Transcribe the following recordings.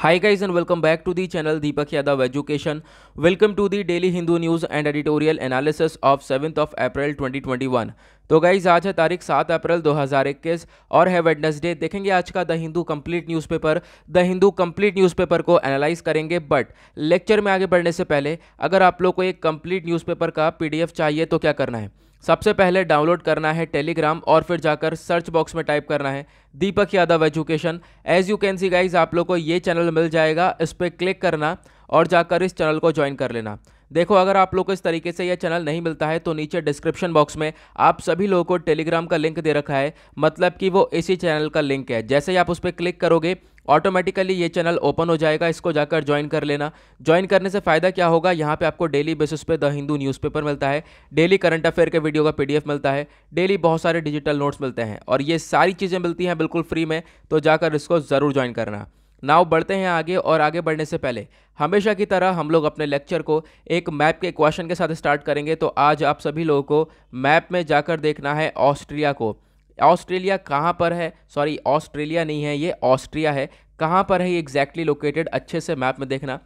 Hi guys and welcome back to the channel Deepak Yadav education welcome to the daily Hindu news and editorial analysis of 7th of April 2021. तो guys आज है तारीख सात अप्रैल 2021 और है Wednesday देखेंगे आज का the Hindu complete newspaper the Hindu complete newspaper को एनालाइज करेंगे बट लेक्चर में आगे बढ़ने से पहले अगर आप लोग को एक कंप्लीट न्यूज़पेपर का पी चाहिए तो क्या करना है सबसे पहले डाउनलोड करना है टेलीग्राम और फिर जाकर सर्च बॉक्स में टाइप करना है Deepak Yadav education as you can see guys आप लोग को ये चैनल मिल जाएगा इस पर क्लिक करना और जाकर इस चैनल को ज्वाइन कर लेना देखो अगर आप लोग को इस तरीके से यह चैनल नहीं मिलता है तो नीचे डिस्क्रिप्शन बॉक्स में आप सभी लोगों को टेलीग्राम का लिंक दे रखा है मतलब कि वो इसी चैनल का लिंक है जैसे ही आप उस पर क्लिक करोगे ऑटोमेटिकली ये चैनल ओपन हो जाएगा इसको जाकर ज्वाइन कर लेना ज्वाइन करने से फ़ायदा क्या होगा यहाँ पे आपको डेली बेसिस पे द हिंदू न्यूज़पेपर मिलता है डेली करंट अफेयर के वीडियो का पीडीएफ मिलता है डेली बहुत सारे डिजिटल नोट्स मिलते हैं और ये सारी चीज़ें मिलती हैं बिल्कुल फ्री में तो जाकर इसको ज़रूर ज्वाइन करना नाव बढ़ते हैं आगे और आगे बढ़ने से पहले हमेशा की तरह हम लोग अपने लेक्चर को एक मैप के क्वेश्चन के साथ स्टार्ट करेंगे तो आज आप सभी लोगों को मैप में जाकर देखना है ऑस्ट्रिया को ऑस्ट्रेलिया कहाँ पर है सॉरी ऑस्ट्रेलिया नहीं है ये ऑस्ट्रिया है कहाँ पर है ये एग्जैक्टली लोकेटेड अच्छे से मैप में देखना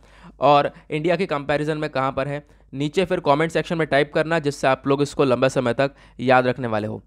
और इंडिया के कंपैरिजन में कहाँ पर है नीचे फिर कमेंट सेक्शन में टाइप करना जिससे आप लोग इसको लंबे समय तक याद रखने वाले हो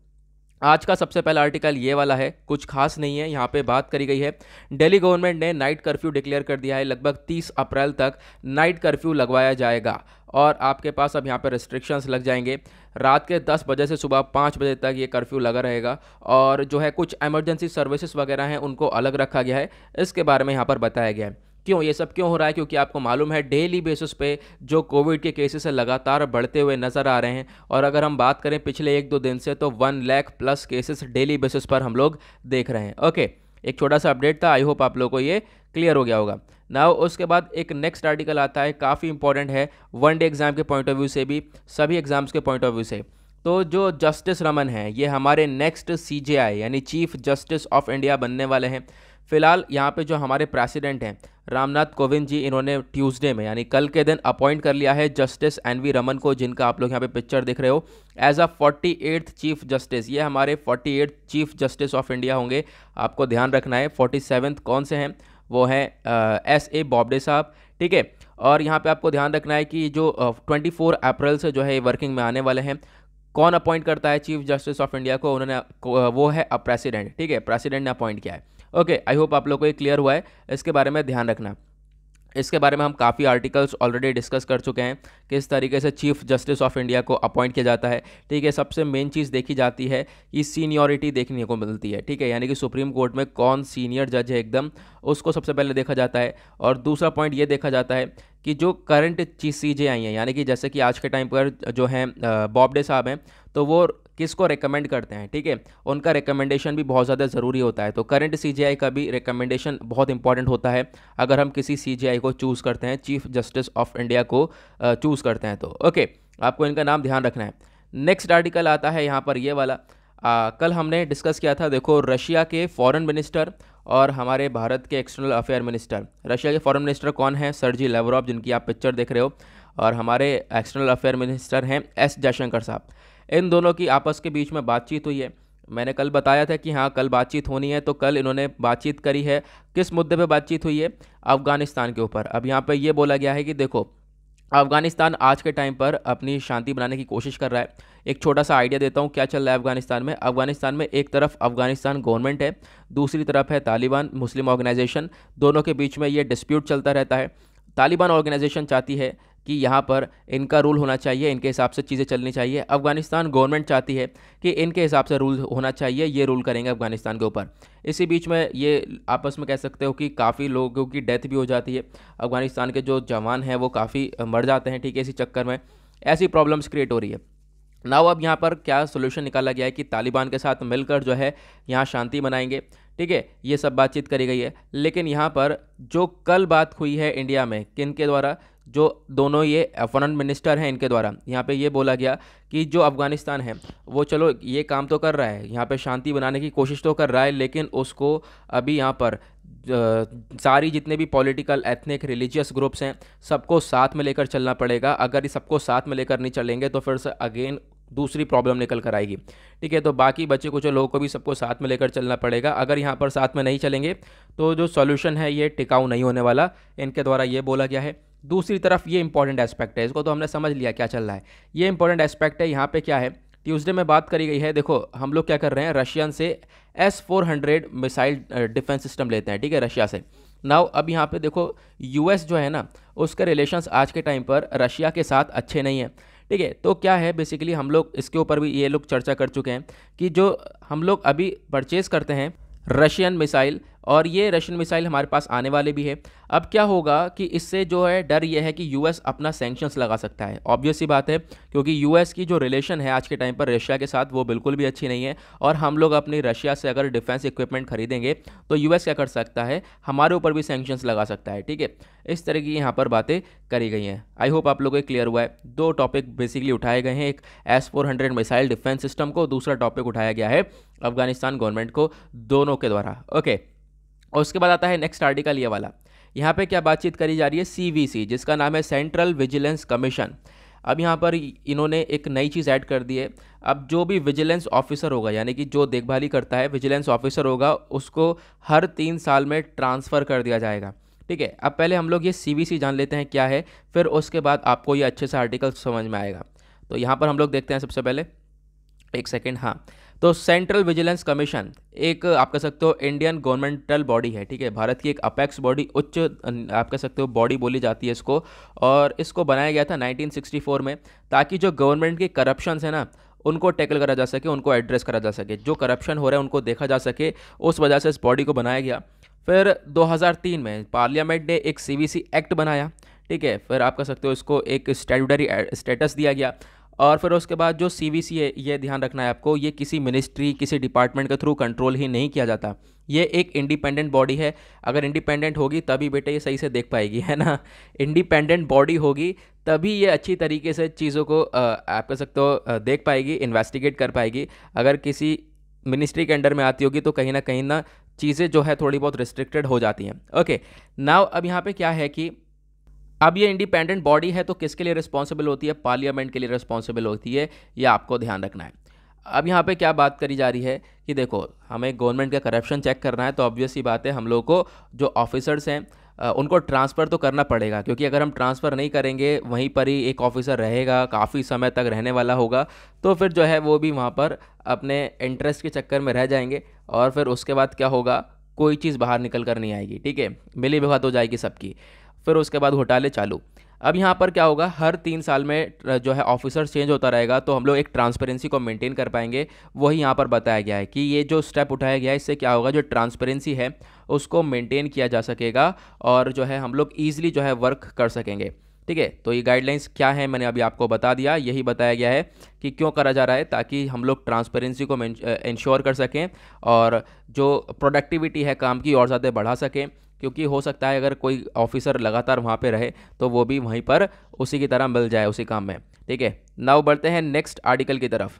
आज का सबसे पहला आर्टिकल ये वाला है कुछ खास नहीं है यहाँ पे बात करी गई है दिल्ली गवर्नमेंट ने नाइट कर्फ्यू डिक्लेयर कर दिया है लगभग 30 अप्रैल तक नाइट कर्फ्यू लगवाया जाएगा और आपके पास अब यहाँ पर रिस्ट्रिक्शंस लग जाएंगे रात के 10 बजे से सुबह 5 बजे तक ये कर्फ्यू लगा रहेगा और जो है कुछ एमरजेंसी सर्विसेज वगैरह हैं उनको अलग रखा गया है इसके बारे में यहाँ पर बताया गया है क्यों ये सब क्यों हो रहा है क्योंकि आपको मालूम है डेली बेसिस पे जो कोविड के केसेस है लगातार बढ़ते हुए नज़र आ रहे हैं और अगर हम बात करें पिछले एक दो दिन से तो one lakh plus cases daily basis पर हम लोग देख रहे हैं ओके एक छोटा सा अपडेट था आई होप आप लोग को ये क्लियर हो गया होगा ना उसके बाद एक नेक्स्ट आर्टिकल आता है काफ़ी इंपॉर्टेंट है वन डे एग्ज़ाम के पॉइंट ऑफ व्यू से भी सभी एग्ज़ाम्स के पॉइंट ऑफ व्यू से तो जो जस्टिस रमन हैं ये हमारे नेक्स्ट सी यानी चीफ जस्टिस ऑफ इंडिया बनने वाले हैं फिलहाल यहाँ पे जो हमारे प्रेसिडेंट हैं रामनाथ कोविंद जी इन्होंने ट्यूसडे में यानी कल के दिन अपॉइंट कर लिया है जस्टिस एन वी रमन को जिनका आप लोग यहाँ पे पिक्चर देख रहे हो as a forty eighth chief justice ये हमारे forty eighth chief justice of India होंगे आपको ध्यान रखना है फोर्टी सेवन्थ कौन से हैं वो हैं एस ए बॉबडे साहब ठीक है और यहाँ पे आपको ध्यान रखना है कि जो ट्वेंटी फोर अप्रैल से जो है वर्किंग में आने वाले हैं कौन अपॉइंट करता है चीफ जस्टिस ऑफ इंडिया को उन्होंने वो है प्रेसिडेंट ठीक है प्रेसिडेंट ने अपॉइंट किया है ओके आई होप आप लोग को ये क्लियर हुआ है इसके बारे में ध्यान रखना इसके बारे में हम काफ़ी आर्टिकल्स ऑलरेडी डिस्कस कर चुके हैं किस तरीके से चीफ जस्टिस ऑफ इंडिया को अपॉइंट किया जाता है ठीक है सबसे मेन चीज़ देखी जाती है कि सीनियोरिटी देखने को मिलती है ठीक है यानी कि सुप्रीम कोर्ट में कौन सीनियर जज है एकदम उसको सबसे पहले देखा जाता है और दूसरा पॉइंट ये देखा जाता है कि जो करंट चीज चीज़ें आई हैं यानी कि जैसे कि आज के टाइम पर जो हैं बॉबडे साहब हैं तो वो किसको रेकमेंड करते हैं ठीक है उनका रिकमेंडेशन भी बहुत ज़्यादा ज़रूरी होता है तो करंट सी का भी रिकमेंडेशन बहुत इंपॉर्टेंट होता है अगर हम किसी सी को चूज़ करते हैं चीफ जस्टिस ऑफ इंडिया को चूज़ करते हैं तो ओके आपको इनका नाम ध्यान रखना है नेक्स्ट आर्टिकल आता है यहाँ पर ये वाला आ, कल हमने डिस्कस किया था देखो रशिया के फॉरेन मिनिस्टर और हमारे भारत के एक्सटर्नल अफेयर मिनिस्टर रशिया के फॉरेन मिनिस्टर कौन है सरजी लेवरॉफ जिनकी आप पिक्चर देख रहे हो और हमारे एक्सटर्नल अफेयर मिनिस्टर हैं एस जयशंकर साहब इन दोनों की आपस के बीच में बातचीत हुई है मैंने कल बताया था कि हाँ कल बातचीत होनी है तो कल इन्होंने बातचीत करी है किस मुद्दे पे बातचीत हुई है अफ़गानिस्तान के ऊपर अब यहाँ पे ये बोला गया है कि देखो अफगानिस्तान आज के टाइम पर अपनी शांति बनाने की कोशिश कर रहा है एक छोटा सा आइडिया देता हूँ क्या चल रहा है अफगानिस्तान में अफगानिस्तान में एक तरफ अफगानिस्तान गवर्नमेंट है दूसरी तरफ है तालिबान मुस्लिम ऑर्गेनाइजेशन दोनों के बीच में ये डिस्प्यूट चलता रहता है तालिबान ऑर्गेनाइजेशन चाहती है कि यहाँ पर इनका रूल होना चाहिए इनके हिसाब से चीज़ें चलनी चाहिए अफगानिस्तान गवर्नमेंट चाहती है कि इनके हिसाब से रूल होना चाहिए ये रूल करेंगे अफगानिस्तान के ऊपर इसी बीच में ये आपस में कह सकते हो कि काफ़ी लोगों की डेथ भी हो जाती है अफगानिस्तान के जो जवान हैं वो काफ़ी मर जाते हैं ठीक है इसी चक्कर में ऐसी प्रॉब्लम्स क्रिएट हो रही है नाव अब यहाँ पर क्या सोल्यूशन निकाला गया है कि तालिबान के साथ मिलकर जो है यहाँ शांति बनाएंगे ठीक है ये सब बातचीत करी गई है लेकिन यहाँ पर जो कल बात हुई है इंडिया में किन के द्वारा जो दोनों ये फॉरन मिनिस्टर हैं इनके द्वारा यहाँ पे ये बोला गया कि जो अफ़गानिस्तान है वो चलो ये काम तो कर रहा है यहाँ पे शांति बनाने की कोशिश तो कर रहा है लेकिन उसको अभी यहाँ पर सारी जितने भी पॉलिटिकल एथनिक रिलीजियस ग्रुप्स हैं सबको साथ में लेकर चलना पड़ेगा अगर ये सबको साथ में लेकर नहीं चलेंगे तो फिर से अगेन दूसरी प्रॉब्लम निकल कर आएगी ठीक है तो बाकी बच्चे कुछ लोगों को भी सबको साथ में लेकर चलना पड़ेगा अगर यहाँ पर साथ में नहीं चलेंगे तो जो सॉल्यूशन है ये टिकाऊ नहीं होने वाला इनके द्वारा ये बोला गया है दूसरी तरफ ये इंपॉर्टेंट एस्पेक्ट है इसको तो हमने समझ लिया क्या चल रहा है ये इंपॉर्टेंट एस्पेक्ट है यहाँ पर क्या है ट्यूजडे में बात करी गई है देखो हम लोग क्या कर रहे हैं रशियन से S four hundred missile defence system लेते हैं ठीक है रशिया से नाउ अब यहाँ पर देखो यू जो है ना उसके रिलेशन आज के टाइम पर रशिया के साथ अच्छे नहीं हैं ठीक है तो क्या है बेसिकली हम लोग इसके ऊपर भी ये लोग चर्चा कर चुके हैं कि जो हम लोग अभी परचेज़ करते हैं रशियन मिसाइल और ये रशियन मिसाइल हमारे पास आने वाले भी है अब क्या होगा कि इससे जो है डर ये है कि यूएस अपना सेंक्शंस लगा सकता है ऑब्वियस ही बात है क्योंकि यूएस की जो रिलेशन है आज के टाइम पर रशिया के साथ वो बिल्कुल भी अच्छी नहीं है और हम लोग अपनी रशिया से अगर डिफेंस इक्विपमेंट खरीदेंगे तो यूएस क्या कर सकता है हमारे ऊपर भी सेंक्शंस लगा सकता है ठीक है इस तरह की यहाँ पर बातें करी गई हैं आई होप आप लोगों को क्लियर हुआ है दो टॉपिक बेसिकली उठाए गए हैं एक S four hundred missile defence system को दूसरा टॉपिक उठाया गया है अफगानिस्तान गवर्नमेंट को दोनों के द्वारा ओके okay. और उसके बाद आता है नेक्स्ट आर्टिकल ये वाला यहाँ पे क्या बातचीत करी जा रही है सी जिसका नाम है सेंट्रल विजिलेंस कमीशन अब यहाँ पर इन्होंने एक नई चीज़ ऐड कर दी है अब जो भी विजिलेंस ऑफिसर होगा यानी कि जो देखभाली करता है विजिलेंस ऑफिसर होगा उसको हर तीन साल में ट्रांसफ़र कर दिया जाएगा ठीक है अब पहले हम लोग ये सी जान लेते हैं क्या है फिर उसके बाद आपको ये अच्छे से आर्टिकल समझ में आएगा तो यहाँ पर हम लोग देखते हैं सबसे पहले एक सेकेंड हाँ तो सेंट्रल विजिलेंस कमीशन एक आप कह सकते हो इंडियन गवर्नमेंटल बॉडी है ठीक है भारत की एक अपेक्स बॉडी उच्च आप कह सकते हो बॉडी बोली जाती है इसको और इसको बनाया गया था 1964 में ताकि जो गवर्नमेंट की करप्शन है ना उनको टैकल करा जा सके उनको एड्रेस करा जा सके जो करप्शन हो रहा है उनको देखा जा सके उस वजह से इस बॉडी को बनाया गया फिर 2003 में पार्लियामेंट ने एक सी एक्ट बनाया ठीक है फिर आप कह सकते हो इसको एक स्टेटरी स्टेटस दिया गया और फिर उसके बाद जो सी सी है ये ध्यान रखना है आपको ये किसी मिनिस्ट्री किसी डिपार्टमेंट के थ्रू कंट्रोल ही नहीं किया जाता ये एक इंडिपेंडेंट बॉडी है अगर इंडिपेंडेंट होगी तभी बेटे ये सही से देख पाएगी है ना इंडिपेंडेंट बॉडी होगी तभी ये अच्छी तरीके से चीज़ों को आप कह सकते हो देख पाएगी इन्वेस्टिगेट कर पाएगी अगर किसी मिनिस्ट्री के अंडर में आती होगी तो कहीं ना कहीं ना चीज़ें जो है थोड़ी बहुत रिस्ट्रिक्टेड हो जाती हैं ओके नाव अब यहाँ पे क्या है कि अब ये इंडिपेंडेंट बॉडी है तो किसके लिए रिस्पॉन्सिबल होती है पार्लियामेंट के लिए रिस्पॉन्सिबल होती है ये आपको ध्यान रखना है अब यहाँ पे क्या बात करी जा रही है कि देखो हमें गवर्नमेंट का करप्शन चेक करना है तो ऑब्वियस ही बात है हम लोग को जो ऑफिसर्स हैं उनको ट्रांसफ़र तो करना पड़ेगा क्योंकि अगर हम ट्रांसफ़र नहीं करेंगे वहीं पर ही एक ऑफिसर रहेगा काफ़ी समय तक रहने वाला होगा तो फिर जो है वो भी वहाँ पर अपने इंटरेस्ट के चक्कर में रह जाएंगे और फिर उसके बाद क्या होगा कोई चीज़ बाहर निकल कर नहीं आएगी ठीक है मिली भगत हो जाएगी सबकी फिर उसके बाद घोटाले चालू अब यहाँ पर क्या होगा हर तीन साल में जो है ऑफिसर चेंज होता रहेगा तो हम लोग एक ट्रांसपेरेंसी को मेंटेन कर पाएंगे वही यहाँ पर बताया गया है कि ये जो स्टेप उठाया गया है इससे क्या होगा जो ट्रांसपेरेंसी है उसको मेंटेन किया जा सकेगा और जो है हम लोग ईजिली जो है वर्क कर सकेंगे ठीक है तो ये गाइडलाइंस क्या है मैंने अभी आपको बता दिया यही बताया गया है कि क्यों करा जा रहा है ताकि हम लोग ट्रांसपेरेंसी को इंश्योर कर सकें और जो प्रोडक्टिविटी है काम की और ज़्यादा बढ़ा सकें क्योंकि हो सकता है अगर कोई ऑफिसर लगातार वहाँ पर रहे तो वो भी वहीं पर उसी की तरह मिल जाए उसी काम में ठीक है नाव बढ़ते हैं नेक्स्ट आर्टिकल की तरफ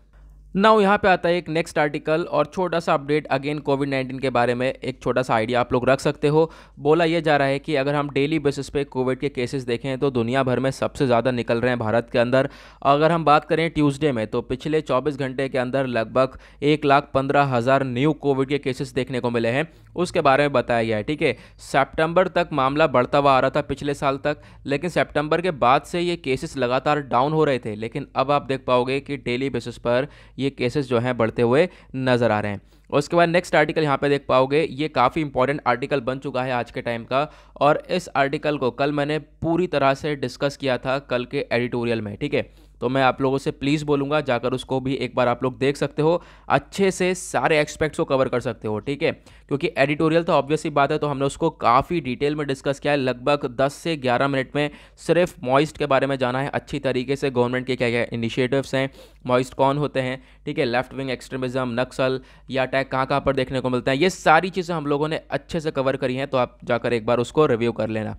नाउ यहाँ पे आता है एक नेक्स्ट आर्टिकल और छोटा सा अपडेट अगेन कोविड नाइन्टीन के बारे में एक छोटा सा आइडिया आप लोग रख सकते हो बोला यह जा रहा है कि अगर हम डेली बेसिस पे कोविड के केसेस देखें तो दुनिया भर में सबसे ज़्यादा निकल रहे हैं भारत के अंदर अगर हम बात करें ट्यूसडे में तो पिछले चौबीस घंटे के अंदर लगभग एक लाख पंद्रह हज़ार न्यू कोविड के केसेस देखने को मिले हैं उसके बारे में बताया गया है ठीक है सेप्टेम्बर तक मामला बढ़ता हुआ आ रहा था पिछले साल तक लेकिन सेप्टेम्बर के बाद से ये केसेस लगातार डाउन हो रहे थे लेकिन अब आप देख पाओगे कि डेली बेसिस पर ये ये केसेस जो हैं बढ़ते हुए नज़र आ रहे हैं उसके बाद नेक्स्ट आर्टिकल यहाँ पे देख पाओगे ये काफ़ी इंपॉर्टेंट आर्टिकल बन चुका है आज के टाइम का और इस आर्टिकल को कल मैंने पूरी तरह से डिस्कस किया था कल के एडिटोरियल में ठीक है तो मैं आप लोगों से प्लीज़ बोलूँगा जाकर उसको भी एक बार आप लोग देख सकते हो अच्छे से सारे एक्सपेक्ट्स को कवर कर सकते हो ठीक है क्योंकि एडिटोरियल तो ऑब्वियसली बात है तो हमने उसको काफ़ी डिटेल में डिस्कस किया है लगभग दस से ग्यारह मिनट में सिर्फ मॉइस्ट के बारे में जाना है अच्छी तरीके से गवर्नमेंट के क्या क्या इनिशिएटिव्स हैं मॉइस्ट कौन होते हैं ठीक है लेफ्ट विंग एक्सट्रीमिज्म नक्सल या अटैक कहाँ कहाँ पर देखने को मिलते हैं ये सारी चीज़ें हम लोगों ने अच्छे से कवर करी हैं तो आप जाकर एक बार उसको रिव्यू कर लेना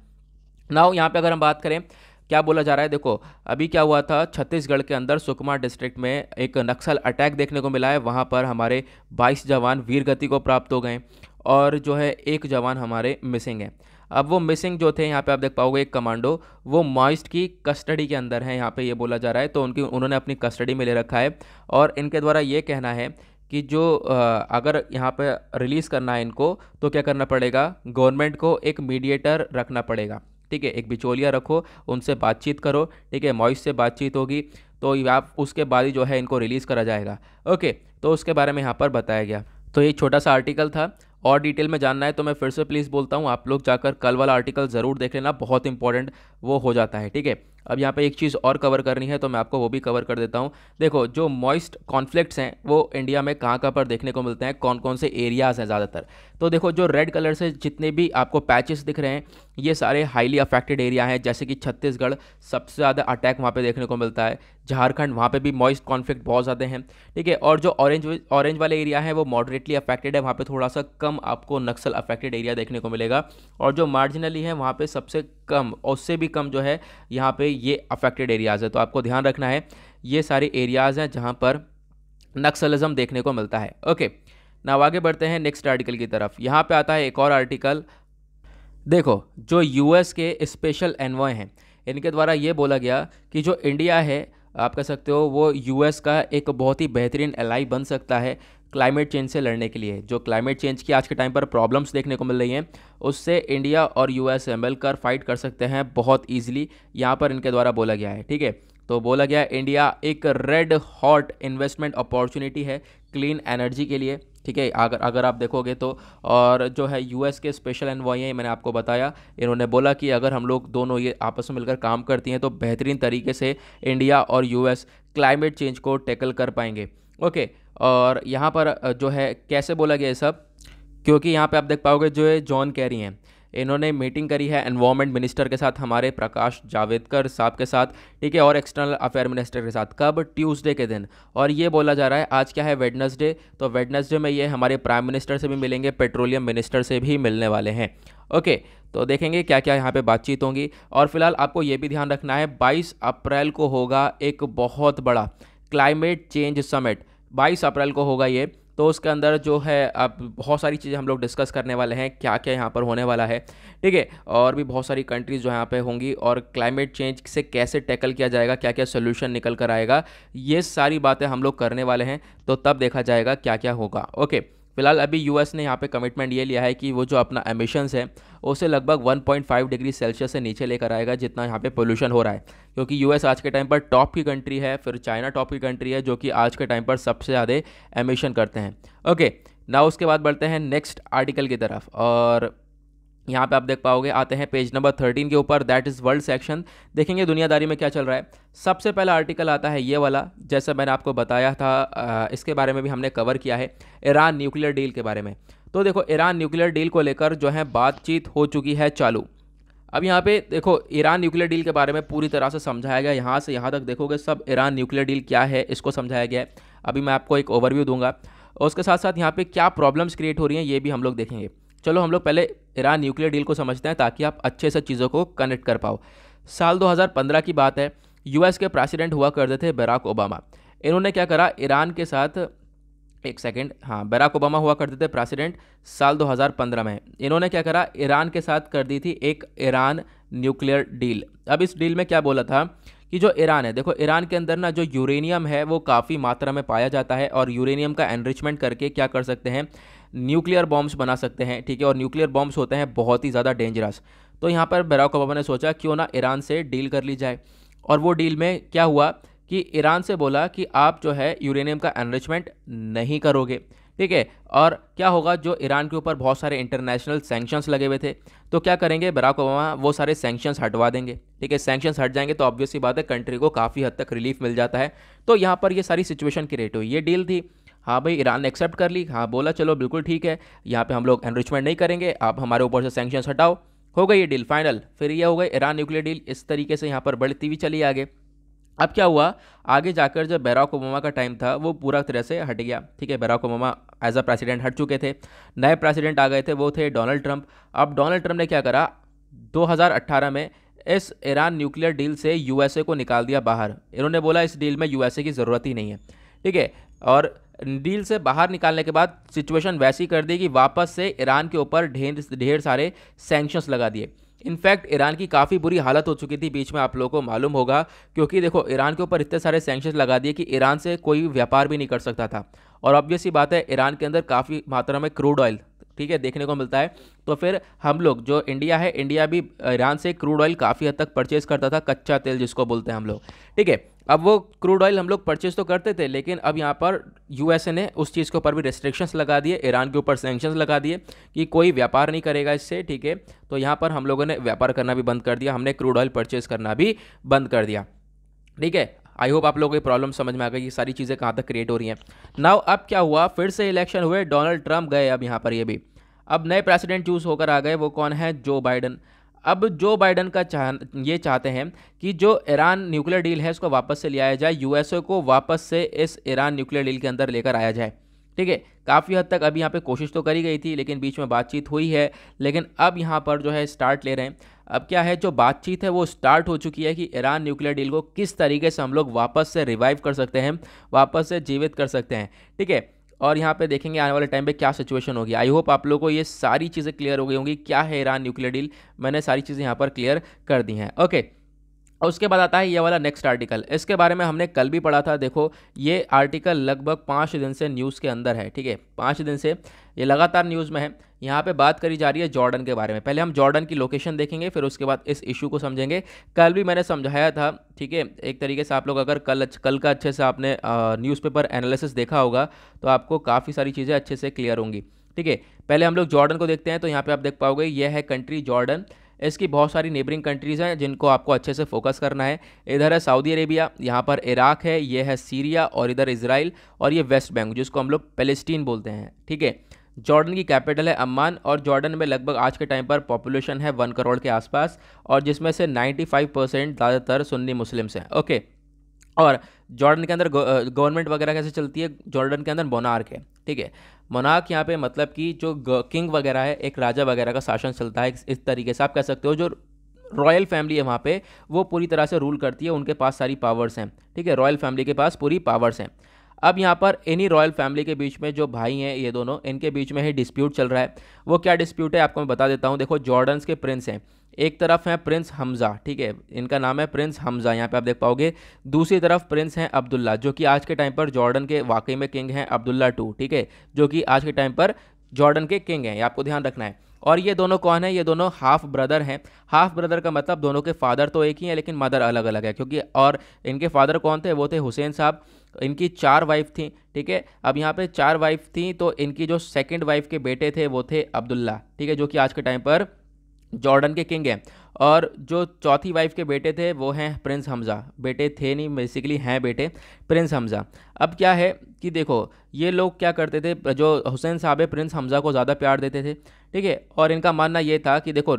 नाउ यहाँ पे अगर हम बात करें क्या बोला जा रहा है देखो अभी क्या हुआ था छत्तीसगढ़ के अंदर सुकमा डिस्ट्रिक्ट में एक नक्सल अटैक देखने को मिला है वहाँ पर हमारे 22 जवान वीरगति को प्राप्त हो गए और जो है एक जवान हमारे मिसिंग है अब वो मिसिंग जो थे यहाँ पे आप देख पाओगे एक कमांडो वो मॉइस्ट की कस्टडी के अंदर है यहाँ पे ये बोला जा रहा है तो उनकी उन्होंने अपनी कस्टडी में ले रखा है और इनके द्वारा ये कहना है कि जो अगर यहाँ पे रिलीज़ करना है इनको तो क्या करना पड़ेगा गवर्नमेंट को एक मीडिएटर रखना पड़ेगा ठीक है एक बिचौलिया रखो उनसे बातचीत करो ठीक है मॉइस से बातचीत होगी तो आप उसके बाद ही जो है इनको रिलीज़ करा जाएगा ओके तो उसके बारे में यहाँ पर बताया गया तो ये छोटा सा आर्टिकल था और डिटेल में जानना है तो मैं फिर से प्लीज़ बोलता हूँ आप लोग जाकर कल वाला आर्टिकल ज़रूर देख लेना बहुत इंपॉर्टेंट वो हो जाता है ठीक है अब यहाँ पे एक चीज़ और कवर करनी है तो मैं आपको वो भी कवर कर देता हूँ देखो जो मॉइस्ट कॉन्फ्लिक्ट्स हैं वो इंडिया में कहाँ कहाँ पर देखने को मिलते हैं कौन कौन से एरियाज़ हैं ज़्यादातर तो देखो जो रेड कलर से जितने भी आपको पैचेस दिख रहे हैं ये सारे हाईली अफेक्टेड एरिया हैं जैसे कि छत्तीसगढ़ सबसे ज़्यादा अटैक वहाँ पर देखने को मिलता है झारखंड वहाँ पर भी मॉइस्ट कॉन्फ्लिक्ट बहुत ज़्यादा हैं ठीक है और जो ऑरेंज ऑरेंज वाले एरिया है वो मॉडरेटली अफेक्टेड है वहाँ पर थोड़ा सा कम आपको नक्सल अफेक्टेड एरिया देखने को मिलेगा और जो मार्जिनली है वहाँ पर सबसे कम उससे भी कम जो है यहाँ पे ये अफेक्टेड एरियाज़ है तो आपको ध्यान रखना है ये सारे एरियाज़ हैं जहाँ पर नक्सलिज्म देखने को मिलता है ओके नाव आगे बढ़ते हैं नेक्स्ट आर्टिकल की तरफ यहाँ पर आता है एक और आर्टिकल देखो जो यू के स्पेशल एनवॉय हैं इनके द्वारा ये बोला गया कि जो इंडिया है आप कह सकते हो वो यूएस का एक बहुत ही बेहतरीन एलाई बन सकता है क्लाइमेट चेंज से लड़ने के लिए जो क्लाइमेट चेंज की आज के टाइम पर प्रॉब्लम्स देखने को मिल रही हैं उससे इंडिया और एस मिलकर फाइट कर सकते हैं बहुत ईजिली यहाँ पर इनके द्वारा बोला गया है ठीक है तो बोला गया इंडिया एक रेड हॉट इन्वेस्टमेंट अपॉर्चुनिटी है क्लीन एनर्जी के लिए ठीक है अगर अगर आप देखोगे तो और जो है यूएस के स्पेशल एनवॉई हैं मैंने आपको बताया इन्होंने बोला कि अगर हम लोग दोनों ये आपस में मिलकर काम करती हैं तो बेहतरीन तरीके से इंडिया और यूएस क्लाइमेट चेंज को टैकल कर पाएंगे ओके okay, और यहाँ पर जो है कैसे बोला गया ये सब क्योंकि यहाँ पे आप देख पाओगे जो है जॉन कैरी हैं इन्होंने मीटिंग करी है एनवायरमेंट मिनिस्टर के साथ हमारे प्रकाश जावेदकर साहब के साथ ठीक है और एक्सटर्नल अफेयर मिनिस्टर के साथ कब ट्यूसडे के दिन और ये बोला जा रहा है आज क्या है वेडनसडे तो वेडनसडे में ये हमारे प्राइम मिनिस्टर से भी मिलेंगे पेट्रोलियम मिनिस्टर से भी मिलने वाले हैं ओके तो देखेंगे क्या क्या यहाँ पे बातचीत होंगी और फिलहाल आपको ये भी ध्यान रखना है बाईस अप्रैल को होगा एक बहुत बड़ा क्लाइमेट चेंज समिट बाईस अप्रैल को होगा ये तो उसके अंदर जो है अब बहुत सारी चीज़ें हम लोग डिस्कस करने वाले हैं क्या क्या यहाँ पर होने वाला है ठीक है और भी बहुत सारी कंट्रीज़ जो यहाँ पे होंगी और क्लाइमेट चेंज से कैसे टैकल किया जाएगा क्या क्या सोल्यूशन निकल कर आएगा ये सारी बातें हम लोग करने वाले हैं तो तब देखा जाएगा क्या क्या होगा ओके फिलहाल अभी यूएस ने यहाँ पे कमिटमेंट ये लिया है कि वो जो अपना एमिशंस है उसे लगभग 1.5 डिग्री सेल्सियस से नीचे लेकर आएगा जितना यहाँ पे पोल्यूशन हो रहा है क्योंकि यूएस आज के टाइम पर टॉप की कंट्री है फिर चाइना टॉप की कंट्री है जो कि आज के टाइम पर सबसे ज़्यादा एमिशन करते हैं ओके ना उसके बाद बढ़ते हैं नेक्स्ट आर्टिकल की तरफ और यहाँ पे आप देख पाओगे आते हैं पेज नंबर थर्टीन के ऊपर दैट इज़ वर्ल्ड सेक्शन देखेंगे दुनियादारी में क्या चल रहा है सबसे पहला आर्टिकल आता है ये वाला जैसा मैंने आपको बताया था इसके बारे में भी हमने कवर किया है ईरान न्यूक्लियर डील के बारे में तो देखो ईरान न्यूक्लियर डील को लेकर जो है बातचीत हो चुकी है चालू अब यहाँ पे देखो ईरान न्यूक्लियर डील के बारे में पूरी तरह से समझाया गया यहाँ से यहाँ तक देखोगे सब ईरान न्यूक्लियर डील क्या है इसको समझाया गया है अभी मैं आपको एक ओवरव्यू दूंगा और उसके साथ साथ यहाँ पे क्या प्रॉब्लम्स क्रिएट हो रही हैं ये भी हम लोग देखेंगे चलो हम लोग पहले ईरान न्यूक्लियर डील को समझते हैं ताकि आप अच्छे से चीज़ों को कनेक्ट कर पाओ साल 2015 की बात है यूएस के प्रेसिडेंट हुआ करते थे बराक ओबामा इन्होंने क्या करा ईरान के साथ एक सेकेंड हाँ बराक ओबामा हुआ करते थे प्रेसिडेंट साल 2015 में इन्होंने क्या करा ईरान के साथ कर दी थी एक ईरान न्यूक्लियर डील अब इस डील में क्या बोला था कि जो ईरान है देखो ईरान के अंदर ना जो यूरेनियम है वो काफ़ी मात्रा में पाया जाता है और यूरेनियम का एनरिचमेंट करके क्या कर सकते हैं न्यूक्लियर बॉम्ब्स बना सकते हैं ठीक है और न्यूक्लियर बॉम्ब्स होते हैं बहुत ही ज़्यादा डेंजरस तो यहाँ पर बराक ओबामा ने सोचा क्यों ना ईरान से डील कर ली जाए और वो डील में क्या हुआ कि ईरान से बोला कि आप जो है यूरेनियम का एनरिचमेंट नहीं करोगे ठीक है और क्या होगा जो ईरान के ऊपर बहुत सारे इंटरनेशनल सैंक्शंस लगे हुए थे तो क्या करेंगे बराक ओबामा वो सारे सैंक्शंस हटवा देंगे ठीक है सैंक्शंस हट जाएंगे तो ऑब्वियसली बात है कंट्री को काफ़ी हद तक रिलीफ मिल जाता है तो यहाँ पर ये सारी सिचुएशन क्रिएट हुई ये डील थी हाँ भाई ईरान ने एक्सेप्ट कर ली हाँ बोला चलो बिल्कुल ठीक है यहाँ पे हम लोग एनरिचमेंट नहीं करेंगे आप हमारे ऊपर से सैंक्शन हटाओ हो गई ये डील फाइनल फिर यह हो गई ईरान न्यूक्लियर डील इस तरीके से यहाँ पर बढ़ती हुई चली आगे अब क्या हुआ आगे जाकर जब बैराक ओबामा का टाइम था वो पूरा तरह से हट गया ठीक है Barack Obama as a president हट चुके थे नए प्रेसिडेंट आ गए थे वो थे डोनाल्ड ट्रंप अब डोनाल्ड ट्रंप ने क्या करा 2018 में इस ईरान न्यूक्लियर डील से यूएसए को निकाल दिया बाहर इन्होंने बोला इस डील में यूएसए की ज़रूरत ही नहीं है ठीक है और डील से बाहर निकालने के बाद सिचुएशन वैसी कर दी कि वापस से ईरान के ऊपर ढेर ढेर सारे सैंक्शंस लगा दिए इनफैक्ट ईरान की काफ़ी बुरी हालत हो चुकी थी बीच में आप लोगों को मालूम होगा क्योंकि देखो ईरान के ऊपर इतने सारे सैंक्शन लगा दिए कि ईरान से कोई व्यापार भी नहीं कर सकता था और ऑब्वियस ही बात है ईरान के अंदर काफ़ी मात्रा में क्रूड ऑयल ठीक है देखने को मिलता है तो फिर हम लोग जो इंडिया है इंडिया भी ईरान से क्रूड ऑयल काफ़ी हद तक परचेज करता था कच्चा तेल जिसको बोलते हैं हम लोग ठीक है अब वो क्रूड ऑयल हम लोग परचेज तो करते थे लेकिन अब यहाँ पर यू ने उस चीज़ के ऊपर भी रेस्ट्रिक्शंस लगा दिए ईरान के ऊपर सेंक्शंस लगा दिए कि कोई व्यापार नहीं करेगा इससे ठीक है तो यहाँ पर हम लोगों ने व्यापार करना भी बंद कर दिया हमने क्रूड ऑयल परचेज करना भी बंद कर दिया ठीक है आई होप आप लोगों को प्रॉब्लम समझ में आ गई कि सारी चीज़ें कहाँ तक क्रिएट हो रही हैं नाउ अब क्या हुआ फिर से इलेक्शन हुए डोनाल्ड ट्रंप गए अब यहाँ पर ये भी अब नए प्रेसिडेंट चूज़ होकर आ गए वो कौन है जो बाइडन अब जो बाइडन का चाह ये चाहते हैं कि जो ईरान न्यूक्लियर डील है उसको वापस से लिया जाए यूएसए को वापस से इस ईरान न्यूक्लियर डील के अंदर लेकर आया जाए ठीक है काफ़ी हद तक अभी यहाँ पे कोशिश तो करी गई थी लेकिन बीच में बातचीत हुई है लेकिन अब यहाँ पर जो है स्टार्ट ले रहे हैं अब क्या है जो बातचीत है वो स्टार्ट हो चुकी है कि ईरान न्यूक्लियर डील को किस तरीके से हम लोग वापस से रिवाइव कर सकते हैं वापस से जीवित कर सकते हैं ठीक है और यहाँ पे देखेंगे आने वाले टाइम पे क्या सिचुएशन होगी आई होप आप लोगों को ये सारी चीज़ें क्लियर हो गई होंगी क्या है ईरान न्यूक्लियर डील मैंने सारी चीज़ें यहाँ पर क्लियर कर दी हैं ओके और उसके बाद आता है ये वाला नेक्स्ट आर्टिकल इसके बारे में हमने कल भी पढ़ा था देखो ये आर्टिकल लगभग पाँच दिन से न्यूज़ के अंदर है ठीक है पाँच दिन से ये लगातार न्यूज़ में है यहाँ पे बात करी जा रही है जॉर्डन के बारे में पहले हम जॉर्डन की लोकेशन देखेंगे फिर उसके बाद इस इशू को समझेंगे कल भी मैंने समझाया था ठीक है एक तरीके से आप लोग अगर कल कल का अच्छे से आपने न्यूज़पेपर एनालिसिस देखा होगा तो आपको काफ़ी सारी चीज़ें अच्छे से क्लियर होंगी ठीक है पहले हम लोग जॉर्डन को देखते हैं तो यहाँ पर आप देख पाओगे यह है कंट्री जॉर्डन इसकी बहुत सारी नेबरिंग कंट्रीज़ हैं जिनको आपको अच्छे से फोकस करना है इधर है सऊदी अरेबिया यहाँ पर इराक है ये है सीरिया और इधर इसराइल और ये वेस्ट बैंक जिसको हम लोग पेलेस्टीन बोलते हैं ठीक है जॉर्डन की कैपिटल है अम्मान और जॉर्डन में लगभग आज के टाइम पर पॉपुलेशन है वन करोड़ के आसपास और जिसमें से फाइव परसेंट ज़्यादातर सुन्नी मुस्लिम्स हैं ओके और जॉर्डन के अंदर गवर्नमेंट वगैरह कैसे चलती है जॉर्डन के अंदर मोनार्क है ठीक है मोनाक यहाँ पे मतलब कि जो किंग वगैरह है एक राजा वगैरह का शासन चलता है इस तरीके से आप कह सकते हो जो रॉयल फैमिली है वहाँ पे वो पूरी तरह से रूल करती है उनके पास सारी पावर्स हैं ठीक है रॉयल फैमिली के पास पूरी पावर्स हैं अब यहाँ पर इन्हीं रॉयल फैमिली के बीच में जो भाई हैं ये दोनों इनके बीच में ही डिस्प्यूट चल रहा है वो क्या डिस्प्यूट है आपको मैं बता देता हूँ देखो जॉर्डन्स के प्रिंस हैं एक तरफ हैं प्रिंस हमज़ा ठीक है इनका नाम है प्रिंस हमज़ा यहाँ पे आप देख पाओगे दूसरी तरफ प्रिंस हैं अब्दुल्ला जो कि आज के टाइम पर जॉर्डन के वाकई में किंग हैं अब्दुल्ला टू ठीक है जो कि आज के टाइम पर जॉर्डन के किंग हैं ये आपको ध्यान रखना है और ये दोनों कौन है ये दोनों हाफ ब्रदर हैं हाफ ब्रदर का मतलब दोनों के फादर तो एक ही हैं लेकिन मदर अलग अलग है क्योंकि और इनके फादर कौन थे वो थे हुसैन साहब इनकी चार वाइफ थी ठीक है अब यहाँ पे चार वाइफ थी तो इनकी जो सेकंड वाइफ के बेटे थे वो थे अब्दुल्ला ठीक है जो कि आज के टाइम पर जॉर्डन के किंग हैं और जो चौथी वाइफ के बेटे थे वो हैं प्रिंस हमज़ा बेटे थे नहीं बेसिकली हैं बेटे प्रिंस हमज़ा अब क्या है कि देखो ये लोग क्या करते थे जो हुसैन साहब है प्रिंस हमज़ा को ज़्यादा प्यार देते थे ठीक है और इनका मानना ये था कि देखो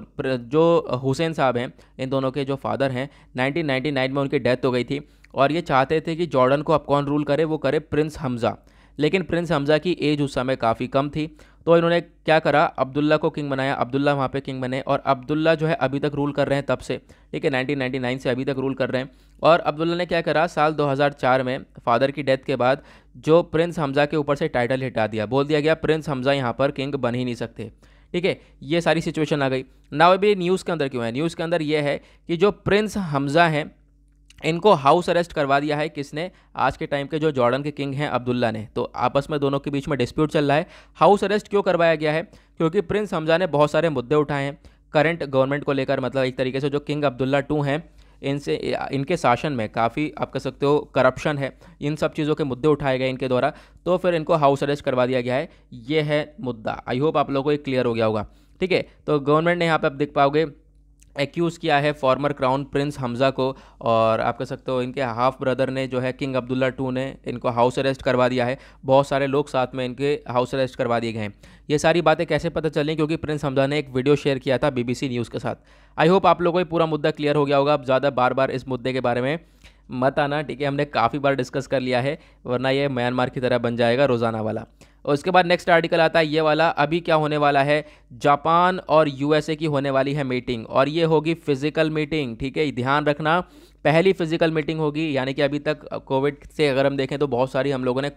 जो हुसैन साहब हैं इन दोनों के जो फादर हैं 1999 में उनकी डेथ हो गई थी और ये चाहते थे कि जॉर्डन को अब कौन रूल करे वो करे प्रिंस हमज़ा लेकिन प्रिंस हमज़ा की एज उस समय काफ़ी कम थी तो इन्होंने क्या करा अब्दुल्ला को किंग बनाया अब्दुल्ला वहाँ पे किंग बने और अब्दुल्ला जो है अभी तक रूल कर रहे हैं तब से ठीक है 1999 से अभी तक रूल कर रहे हैं और अब्दुल्ला ने क्या करा साल 2004 में फादर की डेथ के बाद जो प्रिंस हमज़ा के ऊपर से टाइटल हटा दिया बोल दिया गया प्रिंस हमज़ा यहाँ पर किंग बन ही नहीं सकते ठीक है ये सारी सिचुएशन आ गई ना अभी न्यूज़ के अंदर क्यों है न्यूज़ के अंदर ये है कि जो प्रिंस हमज़ा हैं इनको हाउस अरेस्ट करवा दिया है किसने आज के टाइम के जो जॉर्डन के किंग हैं अब्दुल्ला ने तो आपस में दोनों के बीच में डिस्प्यूट चल रहा है हाउस अरेस्ट क्यों करवाया गया है क्योंकि प्रिंस हमजा ने बहुत सारे मुद्दे उठाए हैं करंट गवर्नमेंट को लेकर मतलब एक तरीके से जो किंग अब्दुल्ला टू हैं इनसे इनके शासन में काफ़ी आप कह सकते हो करप्शन है इन सब चीज़ों के मुद्दे उठाए गए इनके द्वारा तो फिर इनको हाउस अरेस्ट करवा दिया गया है ये है मुद्दा आई होप आप लोगों को ये क्लियर हो गया होगा ठीक है तो गवर्नमेंट ने यहाँ पर आप देख पाओगे एक्यूज़ किया है फॉर्मर क्राउन प्रिंस हमज़ा को और आप कह सकते हो इनके हाफ ब्रदर ने जो है किंग अब्दुल्ला टू ने इनको हाउस अरेस्ट करवा दिया है बहुत सारे लोग साथ में इनके हाउस अरेस्ट करवा दिए गए हैं ये सारी बातें कैसे पता चलें क्योंकि प्रिंस हमजा ने एक वीडियो शेयर किया था बीबीसी न्यूज़ के साथ आई होप आप लोगों को पूरा मुद्दा क्लियर हो गया होगा अब ज़्यादा बार बार इस मुद्दे के बारे में मत आना ठीक है हमने काफ़ी बार डिस्कस कर लिया है वरना ये म्यांमार की तरह बन जाएगा रोज़ाना वाला और उसके बाद नेक्स्ट आर्टिकल आता है ये वाला अभी क्या होने वाला है जापान और यूएसए की होने वाली है मीटिंग और ये होगी फिजिकल मीटिंग ठीक है ध्यान रखना पहली फिजिकल मीटिंग होगी यानी कि अभी तक कोविड से अगर हम देखें तो बहुत सारी हम लोगों ने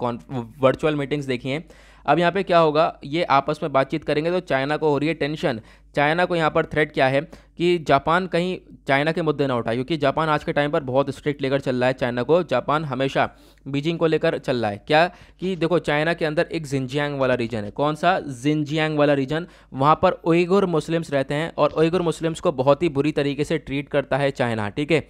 वर्चुअल मीटिंग्स देखी हैं अब यहाँ पे क्या होगा ये आपस में बातचीत करेंगे तो चाइना को हो रही है टेंशन चाइना को यहाँ पर थ्रेट क्या है कि जापान कहीं चाइना के मुद्दे ना उठाए क्योंकि जापान आज के टाइम पर बहुत स्ट्रिक्ट लेकर चल रहा है चाइना को जापान हमेशा बीजिंग को लेकर चल रहा है क्या कि देखो चाइना के अंदर एक जिंजियांग वाला रीजन है कौन सा जिंजियांग वाला रीजन वहाँ पर ओइगुर मुस्लिम्स रहते हैं और ओइगुर मुस्लिम्स को बहुत ही बुरी तरीके से ट्रीट करता है चाइना ठीक है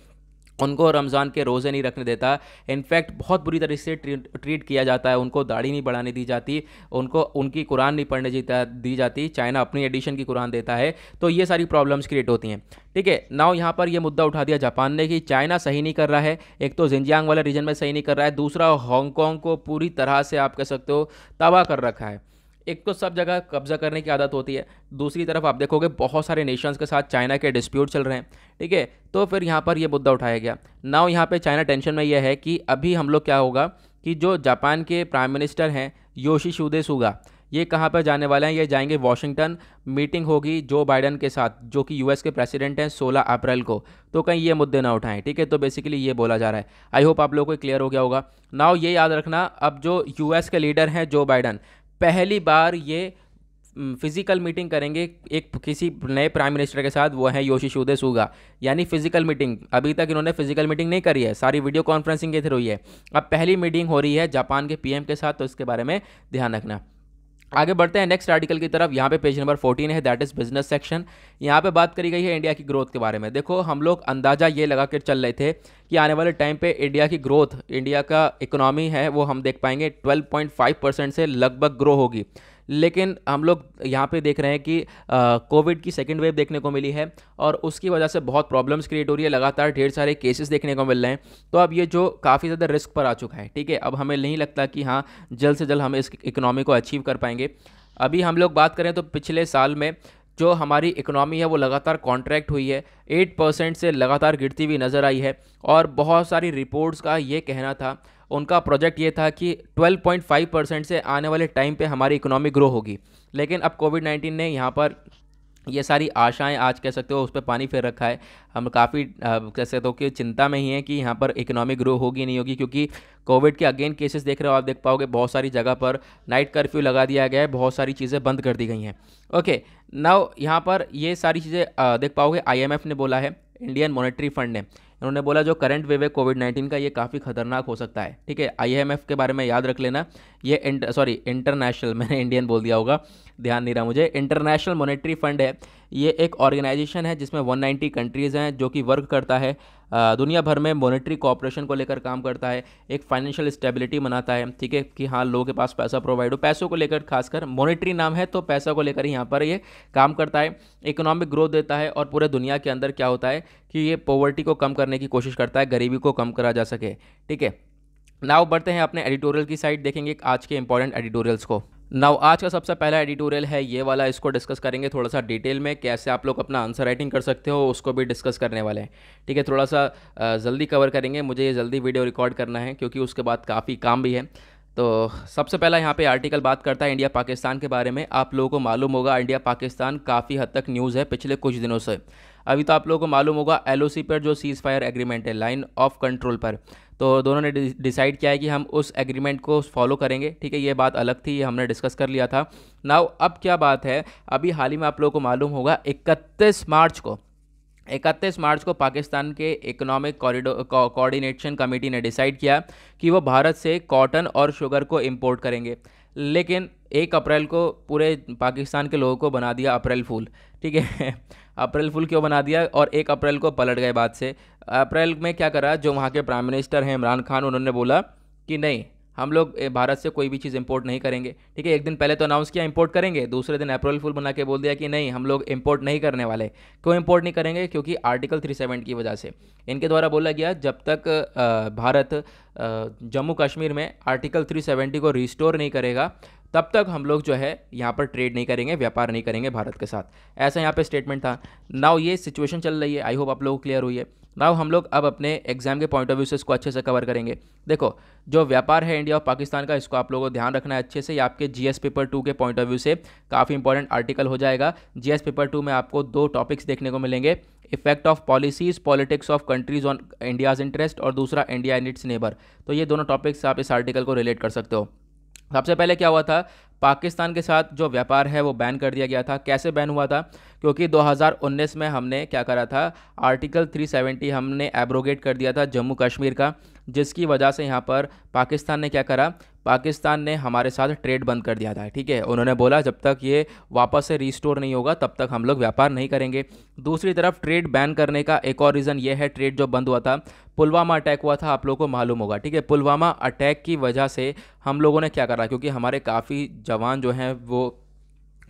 उनको रमज़ान के रोज़े नहीं रखने देता इनफैक्ट बहुत बुरी तरीके से ट्रीट किया जाता है उनको दाढ़ी नहीं बढ़ाने दी जाती उनको उनकी कुरान नहीं पढ़ने जीता दी जाती चाइना अपनी एडिशन की कुरान देता है तो ये सारी प्रॉब्लम्स क्रिएट होती हैं ठीक है नाउ यहाँ पर यह मुद्दा उठा दिया जापान ने कि चाइना सही नहीं कर रहा है एक तो जिंजियांग वाले रीजन में सही नहीं कर रहा है दूसरा हांगकॉन्ग को पूरी तरह से आप कह सकते हो तबाह कर रखा है एक तो सब जगह कब्जा करने की आदत होती है दूसरी तरफ आप देखोगे बहुत सारे नेशंस के साथ चाइना के डिस्प्यूट चल रहे हैं ठीक है तो फिर यहाँ पर ये मुद्दा उठाया गया नाउ यहाँ पे चाइना टेंशन में यह है कि अभी हम लोग क्या होगा कि जो जापान के प्राइम मिनिस्टर हैं योशी शुदे सुगा ये कहाँ पर जाने वाले हैं ये जाएंगे वॉशिंगटन मीटिंग होगी जो बाइडन के साथ जो कि यूएस के प्रेसिडेंट हैं 16 अप्रैल को तो कहीं ये मुद्दे ना उठाएं ठीक है तो बेसिकली ये बोला जा रहा है आई होप आप लोगों को क्लियर हो गया होगा नाउ ये याद रखना अब जो यूएस के लीडर हैं जो बाइडन पहली बार ये फिजिकल मीटिंग करेंगे एक किसी नए प्राइम मिनिस्टर के साथ वो है शुदे सुगा यानी फिजिकल मीटिंग अभी तक इन्होंने फिजिकल मीटिंग नहीं करी है सारी वीडियो कॉन्फ्रेंसिंग के थ्रू ही है अब पहली मीटिंग हो रही है जापान के पीएम के साथ तो इसके बारे में ध्यान रखना आगे बढ़ते हैं नेक्स्ट आर्टिकल की तरफ यहाँ पे पेज नंबर 14 है दैट इज़ बिजनेस सेक्शन यहाँ पे बात करी गई है इंडिया की ग्रोथ के बारे में देखो हम लोग अंदाज़ा ये लगा कर चल रहे थे कि आने वाले टाइम पे इंडिया की ग्रोथ इंडिया का इकोनॉमी है वो हम देख पाएंगे 12.5 परसेंट से लगभग ग्रो होगी लेकिन हम लोग यहाँ पे देख रहे हैं कि कोविड की सेकेंड वेव देखने को मिली है और उसकी वजह से बहुत प्रॉब्लम्स क्रिएट हो रही है लगातार ढेर सारे केसेस देखने को मिल रहे हैं तो अब ये जो काफ़ी ज़्यादा रिस्क पर आ चुका है ठीक है अब हमें नहीं लगता कि हाँ जल्द से जल्द हम इस इकोनॉमी को अचीव कर पाएंगे अभी हम लोग बात करें तो पिछले साल में जो हमारी इकोनॉमी है वो लगातार कॉन्ट्रैक्ट हुई है एट परसेंट से लगातार गिरती हुई नज़र आई है और बहुत सारी रिपोर्ट्स का ये कहना था उनका प्रोजेक्ट ये था कि 12.5 परसेंट से आने वाले टाइम पे हमारी इकोनॉमी ग्रो होगी लेकिन अब कोविड 19 ने यहाँ पर ये सारी आशाएं आज कह सकते हो उस पर पानी फेर रखा है हम काफ़ी कह सकते हो कि चिंता में ही है कि यहाँ पर इकोनॉमी ग्रो होगी नहीं होगी क्योंकि कोविड के अगेन केसेस देख रहे हो आप देख पाओगे बहुत सारी जगह पर नाइट कर्फ्यू लगा दिया गया है बहुत सारी चीज़ें बंद कर दी गई हैं ओके नाउ यहाँ पर ये सारी चीज़ें देख पाओगे आई ने बोला है इंडियन मॉनेटरी फंड ने उन्होंने बोला जो करंट वेव है कोविड नाइन्टीन का ये काफ़ी खतरनाक हो सकता है ठीक है आईएमएफ के बारे में याद रख लेना ये सॉरी इंटरनेशनल मैंने इंडियन बोल दिया होगा ध्यान नहीं रहा मुझे इंटरनेशनल मॉनेटरी फंड है ये एक ऑर्गेनाइजेशन है जिसमें 190 कंट्रीज़ हैं जो कि वर्क करता है दुनिया भर में मॉनेटरी कॉपरेशन को लेकर काम करता है एक फाइनेंशियल स्टेबिलिटी बनाता है ठीक है कि हाँ लोगों के पास पैसा प्रोवाइड हो पैसों को लेकर खासकर मॉनेटरी नाम है तो पैसा को लेकर यहाँ पर ये काम करता है इकोनॉमिक ग्रोथ देता है और पूरे दुनिया के अंदर क्या होता है कि ये पॉवर्टी को कम करने की कोशिश करता है गरीबी को कम करा जा सके ठीक है नाव बढ़ते हैं अपने एडिटोरियल की साइड देखेंगे आज के इंपॉर्टेंट एडिटोरियल्स को नाउ आज का सबसे पहला एडिटोरियल है ये वाला इसको डिस्कस करेंगे थोड़ा सा डिटेल में कैसे आप लोग अपना आंसर राइटिंग कर सकते हो उसको भी डिस्कस करने वाले हैं ठीक है थोड़ा सा जल्दी कवर करेंगे मुझे ये जल्दी वीडियो रिकॉर्ड करना है क्योंकि उसके बाद काफ़ी काम भी है तो सबसे पहला यहाँ पे आर्टिकल बात करता है इंडिया पाकिस्तान के बारे में आप लोगों को मालूम होगा इंडिया पाकिस्तान काफ़ी हद तक न्यूज़ है पिछले कुछ दिनों से अभी तो आप लोगों को मालूम होगा एलओसी पर जो सीज़ फायर एग्रीमेंट है लाइन ऑफ कंट्रोल पर तो दोनों ने डिसाइड किया है कि हम उस एग्रीमेंट को फॉलो करेंगे ठीक है ये बात अलग थी ये हमने डिस्कस कर लिया था नाउ अब क्या बात है अभी हाल ही में आप लोगों को मालूम होगा इकतीस मार्च को इकतीस मार्च को पाकिस्तान के इकोनॉमिक कॉरिडोर कोऑर्डिनेशन कमेटी ने डिसाइड किया कि वो भारत से कॉटन और शुगर को इम्पोर्ट करेंगे लेकिन एक अप्रैल को पूरे पाकिस्तान के लोगों को बना दिया अप्रैल फूल ठीक है अप्रैल फुल क्यों बना दिया और एक अप्रैल को पलट गए बाद से अप्रैल में क्या करा जो वहाँ के प्राइम मिनिस्टर हैं इमरान खान उन्होंने बोला कि नहीं हम लोग भारत से कोई भी चीज़ इम्पोर्ट नहीं करेंगे ठीक है एक दिन पहले तो अनाउंस किया इम्पोर्ट करेंगे दूसरे दिन अप्रैल फुल बना के बोल दिया कि नहीं हम लोग इम्पोर्ट नहीं करने वाले क्यों इम्पोर्ट नहीं करेंगे क्योंकि आर्टिकल 370 की वजह से इनके द्वारा बोला गया जब तक भारत जम्मू कश्मीर में आर्टिकल 370 को रिस्टोर नहीं करेगा तब तक हम लोग जो है यहाँ पर ट्रेड नहीं करेंगे व्यापार नहीं करेंगे भारत के साथ ऐसा यहाँ पे स्टेटमेंट था नाउ ये सिचुएशन चल रही है आई होप आप लोगों को क्लियर हुई है नाउ हम लोग अब अपने एग्जाम के पॉइंट ऑफ व्यू से इसको अच्छे से कवर करेंगे देखो जो व्यापार है इंडिया और पाकिस्तान का इसको आप लोगों को ध्यान रखना है अच्छे से ये आपके जी पेपर टू के पॉइंट ऑफ व्यू से काफ़ी इंपॉर्टेंट आर्टिकल हो जाएगा जी पेपर टू में आपको दो टॉपिक्स देखने को मिलेंगे effect of policies politics of countries on India's interest और दूसरा इंडिया एंड इट्स नेबर तो ये दोनों टॉपिक्स आप इस आर्टिकल को रिलेट कर सकते हो सबसे पहले क्या हुआ था पाकिस्तान के साथ जो व्यापार है वो बैन कर दिया गया था कैसे बैन हुआ था क्योंकि 2019 में हमने क्या करा था आर्टिकल 370 हमने एब्रोगेट कर दिया था जम्मू कश्मीर का जिसकी वजह से यहाँ पर पाकिस्तान ने क्या करा पाकिस्तान ने हमारे साथ ट्रेड बंद कर दिया था ठीक है उन्होंने बोला जब तक ये वापस से रिस्टोर नहीं होगा तब तक हम लोग व्यापार नहीं करेंगे दूसरी तरफ ट्रेड बैन करने का एक और रीज़न ये है ट्रेड जो बंद हुआ था पुलवामा अटैक हुआ था आप लोगों को मालूम होगा ठीक है पुलवामा अटैक की वजह से हम लोगों ने क्या करा क्योंकि हमारे काफ़ी जवान जो हैं वो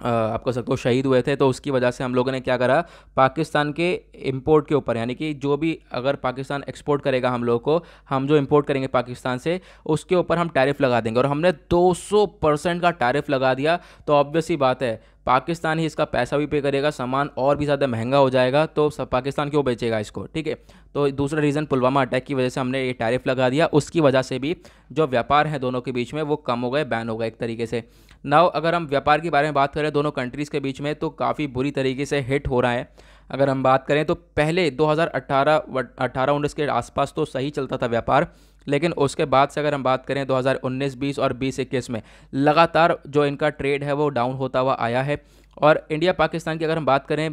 आप कह सकते हो शहीद हुए थे तो उसकी वजह से हम लोगों ने क्या करा पाकिस्तान के इंपोर्ट के ऊपर यानी कि जो भी अगर पाकिस्तान एक्सपोर्ट करेगा हम लोग को हम जो इंपोर्ट करेंगे पाकिस्तान से उसके ऊपर हम टैरिफ लगा देंगे और हमने 200 परसेंट का टैरिफ लगा दिया तो ऑब्वियस ही बात है पाकिस्तान ही इसका पैसा भी पे करेगा सामान और भी ज़्यादा महंगा हो जाएगा तो सब पाकिस्तान क्यों बेचेगा इसको ठीक है तो दूसरा रीज़न पुलवामा अटैक की वजह से हमने ये टैरिफ लगा दिया उसकी वजह से भी जो व्यापार है दोनों के बीच में वो कम हो गए बैन हो गए एक तरीके से नाउ अगर हम व्यापार के बारे में बात करें दोनों कंट्रीज़ के बीच में तो काफ़ी बुरी तरीके से हिट हो रहा है अगर हम बात करें तो पहले 2018 अट्ठारह उन्नीस के आसपास तो सही चलता था व्यापार लेकिन उसके बाद से अगर हम बात करें 2019 20 और बीस इक्कीस में लगातार जो इनका ट्रेड है वो डाउन होता हुआ आया है और इंडिया पाकिस्तान की अगर हम बात करें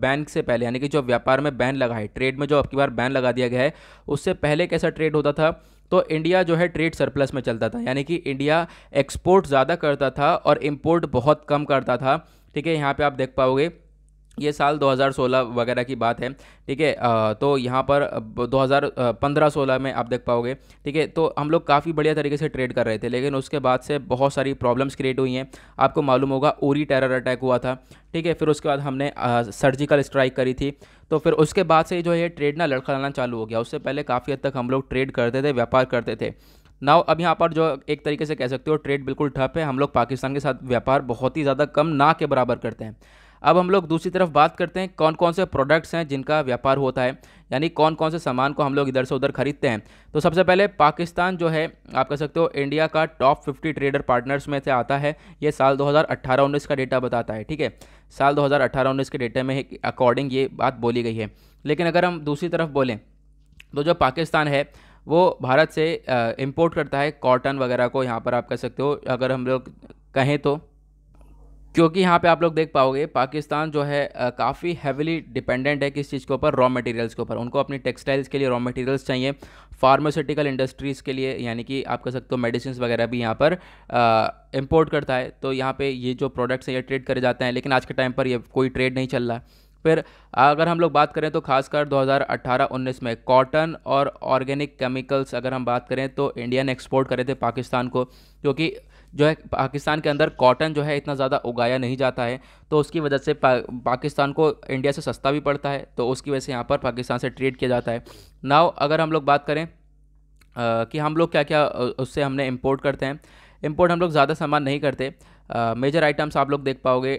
बैन से पहले यानी कि जो व्यापार में बैन लगा है ट्रेड में जो अब की बार बैन लगा दिया गया है उससे पहले कैसा ट्रेड होता था तो इंडिया जो है ट्रेड सरप्लस में चलता था यानी कि इंडिया एक्सपोर्ट ज़्यादा करता था और इम्पोर्ट बहुत कम करता था ठीक है यहाँ पर आप देख पाओगे ये साल 2016 वगैरह की बात है ठीक है तो यहाँ पर 2015-16 में आप देख पाओगे ठीक है तो हम लोग काफ़ी बढ़िया तरीके से ट्रेड कर रहे थे लेकिन उसके बाद से बहुत सारी प्रॉब्लम्स क्रिएट हुई हैं आपको मालूम होगा ओरी टेरर अटैक हुआ था ठीक है फिर उसके बाद हमने सर्जिकल स्ट्राइक करी थी तो फिर उसके बाद से जो है ट्रेड ना लड़खड़ाना चालू हो गया उससे पहले काफ़ी हद तक हम लोग ट्रेड करते थे व्यापार करते थे नाउ अब यहाँ पर जो एक तरीके से कह सकते हो ट्रेड बिल्कुल ठप है हम लोग पाकिस्तान के साथ व्यापार बहुत ही ज़्यादा कम ना के बराबर करते हैं अब हम लोग दूसरी तरफ बात करते हैं कौन कौन से प्रोडक्ट्स हैं जिनका व्यापार होता है यानी कौन कौन से सामान को हम लोग इधर से उधर खरीदते हैं तो सबसे पहले पाकिस्तान जो है आप कह सकते हो इंडिया का टॉप 50 ट्रेडर पार्टनर्स में से आता है ये साल 2018-19 का डेटा बताता है ठीक है साल 2018-19 के डेटा में अकॉर्डिंग ये बात बोली गई है लेकिन अगर हम दूसरी तरफ बोलें तो जो पाकिस्तान है वो भारत से इम्पोर्ट करता है कॉटन वगैरह को यहाँ पर आप कह सकते हो अगर हम लोग कहें तो क्योंकि यहाँ पे आप लोग देख पाओगे पाकिस्तान जो है काफ़ी हैविली डिपेंडेंट है किस चीज़ के ऊपर रॉ मटेरियल्स के ऊपर उनको अपनी टेक्सटाइल्स के लिए रॉ मटेरियल्स चाहिए फार्मास्यूटिकल इंडस्ट्रीज़ के लिए यानी कि आप कह सकते हो मेडिसिन वगैरह भी यहाँ पर इम्पोर्ट करता है तो यहाँ पे ये जो प्रोडक्ट्स हैं ये ट्रेड करे जाते हैं लेकिन आज के टाइम पर ये कोई ट्रेड नहीं चल रहा है फिर अगर हम लोग बात करें तो खासकर 2018-19 में कॉटन और ऑर्गेनिक केमिकल्स अगर हम बात करें तो इंडियन एक्सपोर्ट करे थे पाकिस्तान को क्योंकि जो है पाकिस्तान के अंदर कॉटन जो है इतना ज़्यादा उगाया नहीं जाता है तो उसकी वजह से पा, पाकिस्तान को इंडिया से सस्ता भी पड़ता है तो उसकी वजह से यहाँ पर पाकिस्तान से ट्रेड किया जाता है नाव अगर हम लोग बात करें आ, कि हम लोग क्या क्या उससे हमने इम्पोर्ट करते हैं इम्पोर्ट हम लोग ज़्यादा सामान नहीं करते मेजर आइटम्स आप लोग देख पाओगे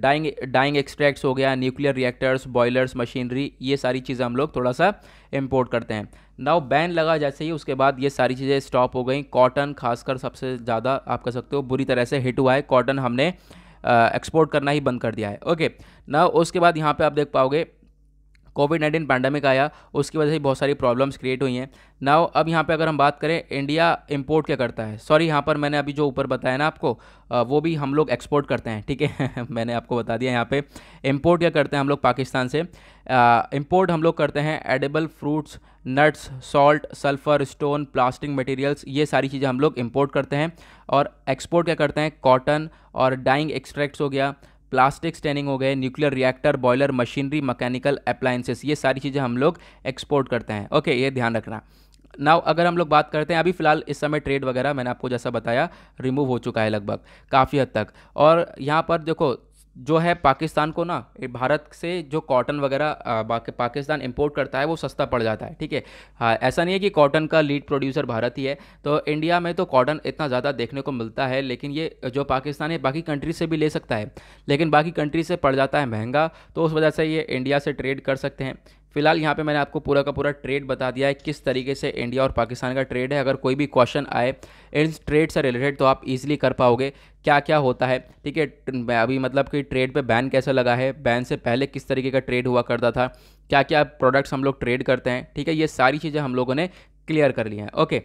डाइंग डाइंग एक्सट्रैक्ट्स हो गया न्यूक्लियर रिएक्टर्स बॉयलर्स मशीनरी ये सारी चीज़ें हम लोग थोड़ा सा इम्पोर्ट करते हैं नाउ बैन लगा जैसे ही उसके बाद ये सारी चीज़ें स्टॉप हो गई कॉटन खासकर सबसे ज़्यादा आप कह सकते हो बुरी तरह से हिट हुआ है कॉटन हमने एक्सपोर्ट करना ही बंद कर दिया है ओके ना उसके बाद यहाँ पे आप देख पाओगे कोविड नाइन्टीन पैंडमिक आया उसकी वजह से बहुत सारी प्रॉब्लम्स क्रिएट हुई हैं नाउ अब यहाँ पे अगर हम बात करें इंडिया इंपोर्ट क्या करता है सॉरी यहाँ पर मैंने अभी जो ऊपर बताया ना आपको वो भी हम लोग एक्सपोर्ट करते हैं ठीक है मैंने आपको बता दिया यहाँ पे इम्पोर्ट क्या करते हैं हम लोग पाकिस्तान से इम्पोर्ट हम लोग करते हैं edible fruits nuts salt sulphur stone plastic materials ये सारी चीज़ें हम लोग इम्पोर्ट करते हैं और एक्सपोर्ट क्या करते हैं कॉटन और डाइंग एक्सट्रैक्ट्स हो गया प्लास्टिक स्टेनिंग हो गए nuclear reactor boiler machinery mechanical appliances ये सारी चीज़ें हम लोग एक्सपोर्ट करते हैं ओके ये ध्यान रखना नाउ अगर हम लोग बात करते हैं अभी फिलहाल इस समय ट्रेड वगैरह मैंने आपको जैसा बताया रिमूव हो चुका है लगभग काफ़ी हद तक और यहाँ पर देखो जो है पाकिस्तान को ना भारत से जो कॉटन वगैरह पाकिस्तान इंपोर्ट करता है वो सस्ता पड़ जाता है ठीक है हाँ ऐसा नहीं है कि कॉटन का लीड प्रोड्यूसर भारत ही है तो इंडिया में तो कॉटन इतना ज़्यादा देखने को मिलता है लेकिन ये जो पाकिस्तान है बाकी कंट्री से भी ले सकता है लेकिन बाकी कंट्री से पड़ जाता है महंगा तो उस वजह से ये इंडिया से ट्रेड कर सकते हैं फिलहाल यहाँ पे मैंने आपको पूरा का पूरा ट्रेड बता दिया है किस तरीके से इंडिया और पाकिस्तान का ट्रेड है अगर कोई भी क्वेश्चन आए इन ट्रेड से रिलेटेड तो आप इजीली कर पाओगे क्या क्या होता है ठीक है अभी मतलब कि ट्रेड पे बैन कैसा लगा है बैन से पहले किस तरीके का ट्रेड हुआ करता था क्या क्या प्रोडक्ट्स हम लोग ट्रेड करते हैं ठीक है ये सारी चीज़ें हम लोगों ने क्लियर कर लिया हैं ओके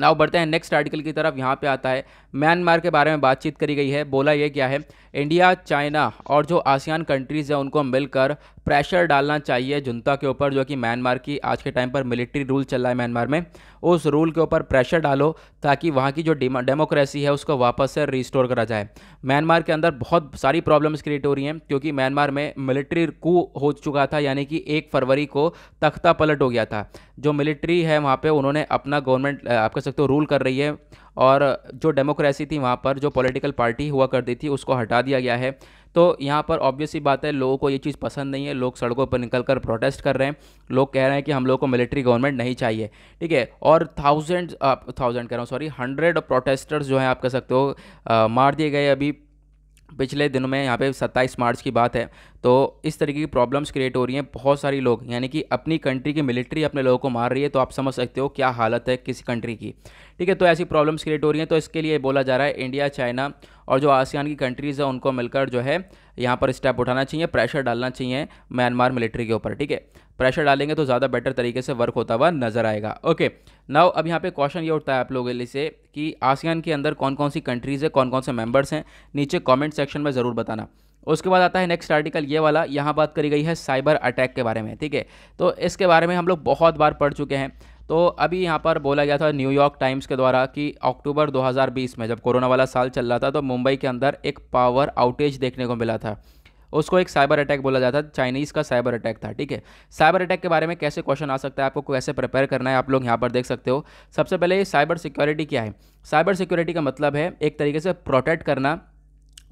नाउ बढ़ते हैं नेक्स्ट आर्टिकल की तरफ यहाँ पे आता है म्यांमार के बारे में बातचीत करी गई है बोला ये क्या है इंडिया चाइना और जो आसियान कंट्रीज़ हैं उनको मिलकर प्रेशर डालना चाहिए जनता के ऊपर जो कि म्यांमार की आज के टाइम पर मिलिट्री रूल चल रहा है म्यांमार में उस रूल के ऊपर प्रेशर डालो ताकि वहाँ की जो डेमोक्रेसी है उसको वापस से रिस्टोर करा जाए म्यांमार के अंदर बहुत सारी प्रॉब्लम्स क्रिएट हो रही हैं क्योंकि म्यांमार में मिलिट्री कू हो चुका था यानी कि एक फरवरी को तख्ता पलट हो गया था जो मिलिट्री है वहाँ पर उन्होंने अपना गवर्नमेंट आप कह सकते हो रूल कर रही है और जो डेमोक्रेसी थी वहाँ पर जो पॉलिटिकल पार्टी हुआ करती थी उसको हटा दिया गया है तो यहाँ पर ऑब्वियसली बात है लोगों को ये चीज़ पसंद नहीं है लोग सड़कों पर निकल कर प्रोटेस्ट कर रहे हैं लोग कह रहे हैं कि हम लोग को मिलिट्री गवर्नमेंट नहीं चाहिए ठीक है और थाउजेंड थाउजेंड कह रहा हूँ सॉरी हंड्रेड प्रोटेस्टर्स जो हैं आप कह सकते हो मार दिए गए अभी पिछले दिनों में यहाँ पे 27 मार्च की बात है तो इस तरीके की प्रॉब्लम्स क्रिएट हो रही हैं बहुत सारी लोग यानी कि अपनी कंट्री की मिलिट्री अपने लोगों को मार रही है तो आप समझ सकते हो क्या हालत है किसी कंट्री की ठीक है तो ऐसी प्रॉब्लम्स क्रिएट हो रही हैं तो इसके लिए बोला जा रहा है इंडिया चाइना और जो आसियान की कंट्रीज़ है उनको मिलकर जो है यहाँ पर स्टेप उठाना चाहिए प्रेशर डालना चाहिए म्यांमार मिलिट्री के ऊपर ठीक है प्रेशर डालेंगे तो ज़्यादा बेटर तरीके से वर्क होता हुआ नजर आएगा ओके नाउ अब यहाँ पे क्वेश्चन ये उठता है आप लोगों के लिए से कि आसियान के अंदर कौन कौन सी कंट्रीज़ है कौन कौन से मेंबर्स हैं नीचे कमेंट सेक्शन में ज़रूर बताना उसके बाद आता है नेक्स्ट आर्टिकल ये वाला यहाँ बात करी गई है साइबर अटैक के बारे में ठीक है तो इसके बारे में हम लोग बहुत बार पढ़ चुके हैं तो अभी यहाँ पर बोला गया था न्यूयॉर्क टाइम्स के द्वारा कि अक्टूबर 2020 में जब कोरोना वाला साल चल रहा था तो मुंबई के अंदर एक पावर आउटेज देखने को मिला था उसको एक साइबर अटैक बोला जाता था चाइनीज़ का साइबर अटैक था ठीक है साइबर अटैक के बारे में कैसे क्वेश्चन आ सकता है आपको कैसे प्रिपेयर करना है आप लोग यहाँ पर देख सकते हो सबसे पहले साइबर सिक्योरिटी क्या है साइबर सिक्योरिटी का मतलब है एक तरीके से प्रोटेक्ट करना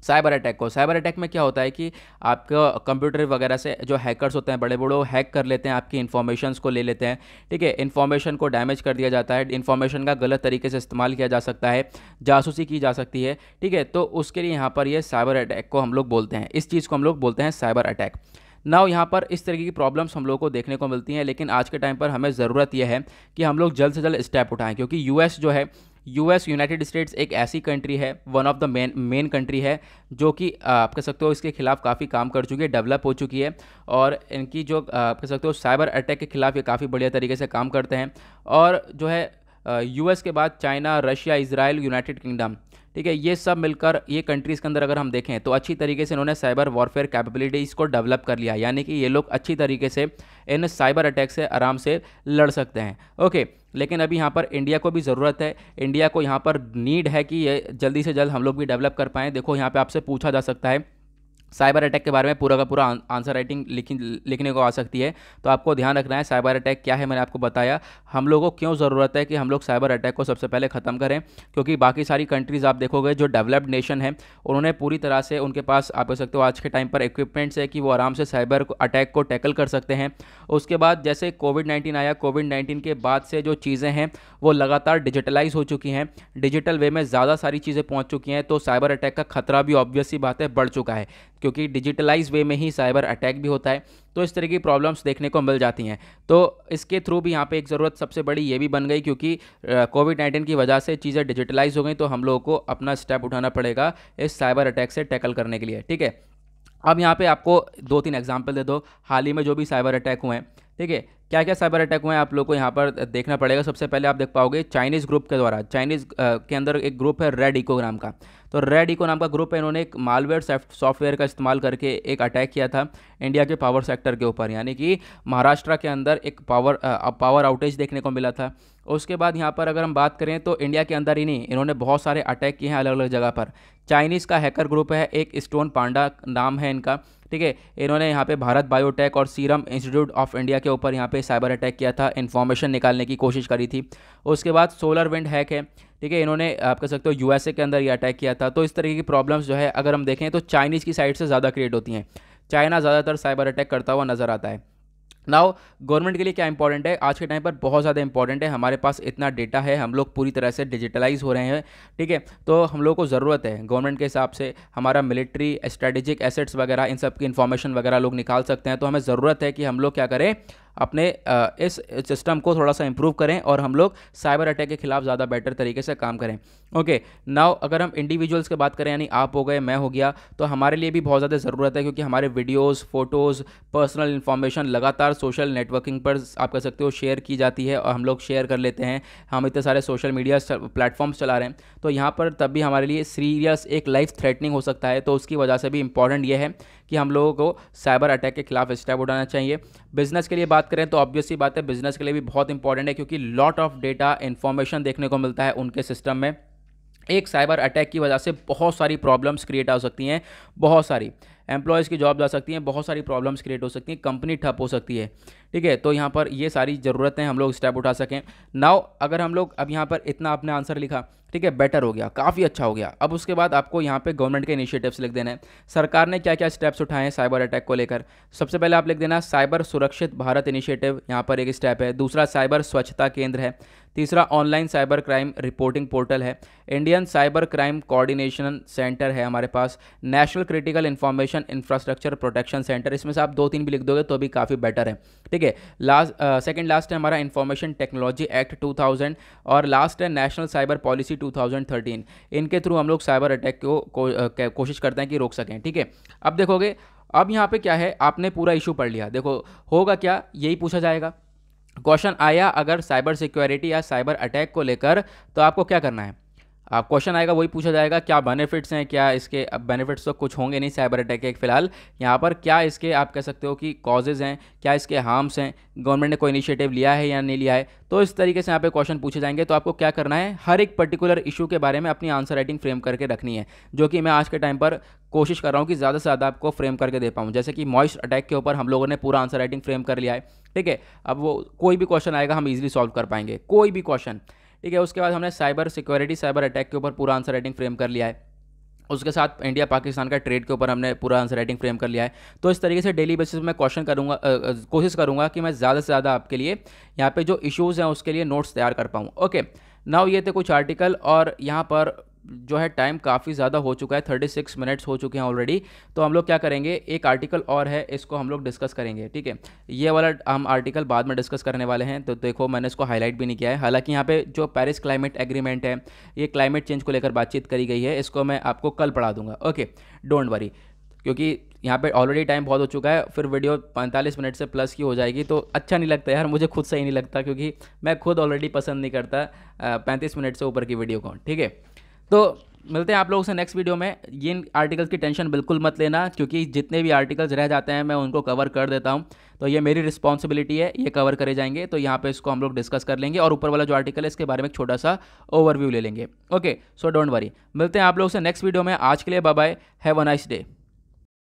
साइबर अटैक को साइबर अटैक में क्या होता है कि आपका कंप्यूटर वगैरह से जो हैकर्स होते हैं बड़े बड़े वो हैक कर लेते हैं आपकी इन्फॉर्मेशन को ले लेते हैं ठीक है इन्फॉर्मेशन को डैमेज कर दिया जाता है इन्फॉर्मेशन का गलत तरीके से इस्तेमाल किया जा सकता है जासूसी की जा सकती है ठीक है तो उसके लिए यहाँ पर ये साइबर अटैक को हम लोग बोलते हैं इस चीज़ को हम लोग बोलते हैं साइबर अटैक नाव यहाँ पर इस तरीके की प्रॉब्लम्स हम लोग को देखने को मिलती हैं लेकिन आज के टाइम पर हमें ज़रूरत यह है कि हम लोग जल्द से जल्द स्टेप उठाएं क्योंकि यूएस जो है यूएस यूनाइटेड स्टेट्स एक ऐसी कंट्री है one of the main main country है जो कि आप कह सकते हो इसके खिलाफ काफ़ी काम कर चुकी है डेवलप हो चुकी है और इनकी जो आप कह सकते हो साइबर अटैक के खिलाफ ये काफ़ी बढ़िया तरीके से काम करते हैं और जो है यूएस के बाद China Russia Israel United Kingdom ठीक है ये सब मिलकर ये कंट्रीज़ के अंदर अगर हम देखें तो अच्छी तरीके से इन्होंने साइबर वॉरफेयर कैपेबिलिटीज़ को डेवलप कर लिया यानी कि ये लोग अच्छी तरीके से इन साइबर अटैक से आराम से लड़ सकते हैं ओके लेकिन अभी यहाँ पर इंडिया को भी ज़रूरत है इंडिया को यहाँ पर नीड है कि ये जल्दी से जल्द हम लोग भी डेवलप कर पाएँ देखो यहाँ पर आपसे पूछा जा सकता है साइबर अटैक के बारे में पूरा का पूरा आंसर राइटिंग लिखी लिखने को आ सकती है तो आपको ध्यान रखना है साइबर अटैक क्या है मैंने आपको बताया हम लोगों को क्यों ज़रूरत है कि हम लोग साइबर अटैक को सबसे पहले ख़त्म करें क्योंकि बाकी सारी कंट्रीज़ आप देखोगे जो डेवलप्ड नेशन है उन्होंने पूरी तरह से उनके पास आप कह सकते हो आज के टाइम पर इक्विपमेंट्स है कि वो आराम से साइबर अटैक को टैकल कर सकते हैं उसके बाद जैसे कोविड नाइन्टीन आया कोविड नाइन्टीन के बाद से जो चीज़ें हैं वो लगातार डिजिटलाइज हो चुकी हैं डिजिटल वे में ज़्यादा सारी चीज़ें पहुँच चुकी हैं तो साइबर अटैक का खतरा भी ऑब्वियसली बात है बढ़ चुका है क्योंकि डिजिटलाइज वे में ही साइबर अटैक भी होता है तो इस तरह की प्रॉब्लम्स देखने को मिल जाती हैं तो इसके थ्रू भी यहाँ पे एक ज़रूरत सबसे बड़ी ये भी बन गई क्योंकि कोविड नाइन्टीन की वजह से चीज़ें डिजिटलाइज हो गई तो हम लोगों को अपना स्टेप उठाना पड़ेगा इस साइबर अटैक से टैकल करने के लिए ठीक है अब यहाँ पे आपको दो तीन एग्जाम्पल दे दो हाल ही में जो भी साइबर अटैक हुए हैं ठीक है क्या क्या साइबर अटैक हुए हैं आप लोग को यहाँ पर देखना पड़ेगा सबसे पहले आप देख पाओगे चाइनीज़ ग्रुप के द्वारा चाइनीज़ के अंदर एक ग्रुप है रेड इको नाम का तो रेड इको नाम का ग्रुप है इन्होंने एक मालवेयर सॉफ्टवेयर का इस्तेमाल करके एक अटैक किया था इंडिया के पावर सेक्टर के ऊपर यानी कि महाराष्ट्र के अंदर एक पावर आ, पावर आउटेज देखने को मिला था उसके बाद यहाँ पर अगर हम बात करें तो इंडिया के अंदर ही नहीं इन्होंने बहुत सारे अटैक किए हैं अलग अलग जगह पर चाइनीज़ का हैकर ग्रुप है एक स्टोन पांडा नाम है इनका ठीक है इन्होंने यहाँ पे भारत बायोटेक और सीरम इंस्टीट्यूट ऑफ इंडिया के ऊपर यहाँ पे साइबर अटैक किया था इन्फॉर्मेशन निकालने की कोशिश करी थी उसके बाद सोलर विंड हैक है ठीक है इन्होंने आप कह सकते हो यूएसए के अंदर ये अटैक किया था तो इस तरीके की प्रॉब्लम्स जो है अगर हम देखें तो चाइनीज़ की साइड से ज़्यादा क्रिएट होती हैं चाइना ज़्यादातर साइबर अटैक करता हुआ नज़र आता है नाउ गवर्नमेंट के लिए क्या इंपॉर्टेंट है आज के टाइम पर बहुत ज़्यादा इंपॉर्टेंट है हमारे पास इतना डेटा है हम लोग पूरी तरह से डिजिटलाइज हो रहे हैं ठीक है तो हम लोग को ज़रूरत है गवर्नमेंट के हिसाब से हमारा मिलिट्री स्ट्रेटेजिक एसेट्स वगैरह इन सब की इन्फॉर्मेशन वगैरह लोग निकाल सकते हैं तो हमें ज़रूरत है कि हम लोग क्या करें अपने इस सिस्टम को थोड़ा सा इम्प्रूव करें और हम लोग साइबर अटैक के खिलाफ ज़्यादा बेटर तरीके से काम करें ओके नाउ अगर हम इंडिविजुअल्स की बात करें यानी आप हो गए मैं हो गया तो हमारे लिए भी बहुत ज़्यादा ज़रूरत है क्योंकि हमारे वीडियोज़ फ़ोटोज़ पर्सनल इन्फॉर्मेशन लगातार सोशल नेटवर्किंग पर आप कह सकते हो शेयर की जाती है और हम लोग शेयर कर लेते हैं हम इतने सारे सोशल मीडिया प्लेटफॉर्म्स चला रहे हैं तो यहाँ पर तब भी हमारे लिए सीरियस एक लाइफ थ्रेटनिंग हो सकता है तो उसकी वजह से भी इंपॉर्टेंट ये है कि हम लोगों को साइबर अटैक के खिलाफ स्टेप उठाना चाहिए बिजनेस के लिए बात करें तो ऑब्वियसली बात है बिजनेस के लिए भी बहुत इंपॉर्टेंट है क्योंकि लॉट ऑफ डेटा इन्फॉर्मेशन देखने को मिलता है उनके सिस्टम में एक साइबर अटैक की वजह से बहुत सारी प्रॉब्लम्स क्रिएट हो सकती हैं बहुत सारी एम्प्लॉयज़ की जॉब जा सकती हैं बहुत सारी प्रॉब्लम्स क्रिएट हो सकती हैं कंपनी ठप हो सकती है ठीक है तो यहाँ पर ये सारी ज़रूरतें हम लोग स्टेप उठा सकें नाव अगर हम लोग अब यहाँ पर इतना आपने आंसर लिखा ठीक है बेटर हो गया काफ़ी अच्छा हो गया अब उसके बाद आपको यहाँ पे गवर्नमेंट के इनिशिएटिव्स लिख देना है सरकार ने क्या क्या स्टेप्स उठाए हैं साइबर अटैक को लेकर सबसे पहले आप लिख देना साइबर सुरक्षित भारत इनिशिएटिव यहाँ पर एक स्टेप है दूसरा साइबर स्वच्छता केंद्र है तीसरा online cyber crime reporting portal है Indian cyber crime coordination centre है हमारे पास national critical information infrastructure protection centre इसमें से आप दो तीन भी लिख दोगे तो भी काफ़ी बेटर है ठीक है लास्ट सेकेंड लास्ट है हमारा इन्फॉर्मेशन टेक्नोलॉजी एक्ट टू और लास्ट है नेशनल साइबर पॉलिसी टू इनके थ्रू हम लोग साइबर अटैक को, को, को कोशिश करते हैं कि रोक सकें ठीक है अब देखोगे अब यहाँ पे क्या है आपने पूरा इशू पढ़ लिया देखो होगा क्या यही पूछा जाएगा क्वेश्चन आया अगर साइबर सिक्योरिटी या साइबर अटैक को लेकर तो आपको क्या करना है आप क्वेश्चन आएगा वही पूछा जाएगा क्या बेनिफिट्स हैं क्या इसके अब बेनिफिट्स तो कुछ होंगे नहीं साइबर अटैक के फिलहाल यहाँ पर क्या इसके आप कह सकते हो कि कॉजेज़ हैं क्या इसके हार्म्स हैं गवर्नमेंट ने कोई इनिशिएटिव लिया है या नहीं लिया है तो इस तरीके से यहाँ पे क्वेश्चन पूछे जाएंगे तो आपको क्या करना है हर एक पर्टिकुलर इशू के बारे में अपनी आंसर राइटिंग फ्रेम करके रखनी है जो कि मैं आज के टाइम पर कोशिश कर रहा हूँ कि ज़्यादा से ज़्यादा आपको फ्रेम करके दे पाऊँ जैसे कि मॉइस्ट अटैक के ऊपर हम लोगों ने पूरा आंसर राइटिंग फ्रेम कर लिया है ठीक है अब वो कोई भी क्वेश्चन आएगा हम इजिली सॉल्व कर पाएंगे कोई भी क्वेश्चन ठीक है उसके बाद हमने साइबर सिक्योरिटी साइबर अटैक के ऊपर पूरा आंसर राइटिंग फ्रेम कर लिया है उसके साथ इंडिया पाकिस्तान का ट्रेड के ऊपर हमने पूरा आंसर राइटिंग फ्रेम कर लिया है तो इस तरीके से डेली बेसिस में क्वेश्चन करूँगा कोशिश करूँगा कि मैं ज़्यादा से ज़्यादा आपके लिए यहाँ पे जो इश्यूज़ हैं उसके लिए नोट्स तैयार कर पाऊँ ओके नाउ ये थे कुछ आर्टिकल और यहाँ पर जो है टाइम काफ़ी ज़्यादा हो चुका है थर्टी सिक्स मिनट्स हो चुके हैं ऑलरेडी तो हम लोग क्या करेंगे एक आर्टिकल और है इसको हम लोग डिस्कस करेंगे ठीक है ये वाला हम आर्टिकल बाद में डिस्कस करने वाले हैं तो देखो मैंने इसको हाईलाइट भी नहीं किया है हालांकि यहाँ पे जो पेरिस क्लाइमेट एग्रीमेंट है ये क्लाइमेट चेंज को लेकर बातचीत करी गई है इसको मैं आपको कल पढ़ा दूंगा ओके डोंट वरी क्योंकि यहाँ पे ऑलरेडी टाइम बहुत हो चुका है फिर वीडियो 45 मिनट से प्लस की हो जाएगी तो अच्छा नहीं लगता यार मुझे खुद सही नहीं लगता क्योंकि मैं खुद ऑलरेडी पसंद नहीं करता पैंतीस मिनट से ऊपर की वीडियो को ठीक है तो मिलते हैं आप लोगों से नेक्स्ट वीडियो में ये आर्टिकल्स की टेंशन बिल्कुल मत लेना क्योंकि जितने भी आर्टिकल्स रह जाते हैं मैं उनको कवर कर देता हूँ तो ये मेरी रिस्पॉन्सिबिलिटी है ये कवर करे जाएंगे तो यहाँ पे इसको हम लोग डिस्कस कर लेंगे और ऊपर वाला जो आर्टिकल है इसके बारे में एक छोटा सा ओवरव्यू ले लेंगे ओके सो डोंट वरी मिलते हैं आप लोगों से नेक्स्ट वीडियो में आज के लिए bye have a nice day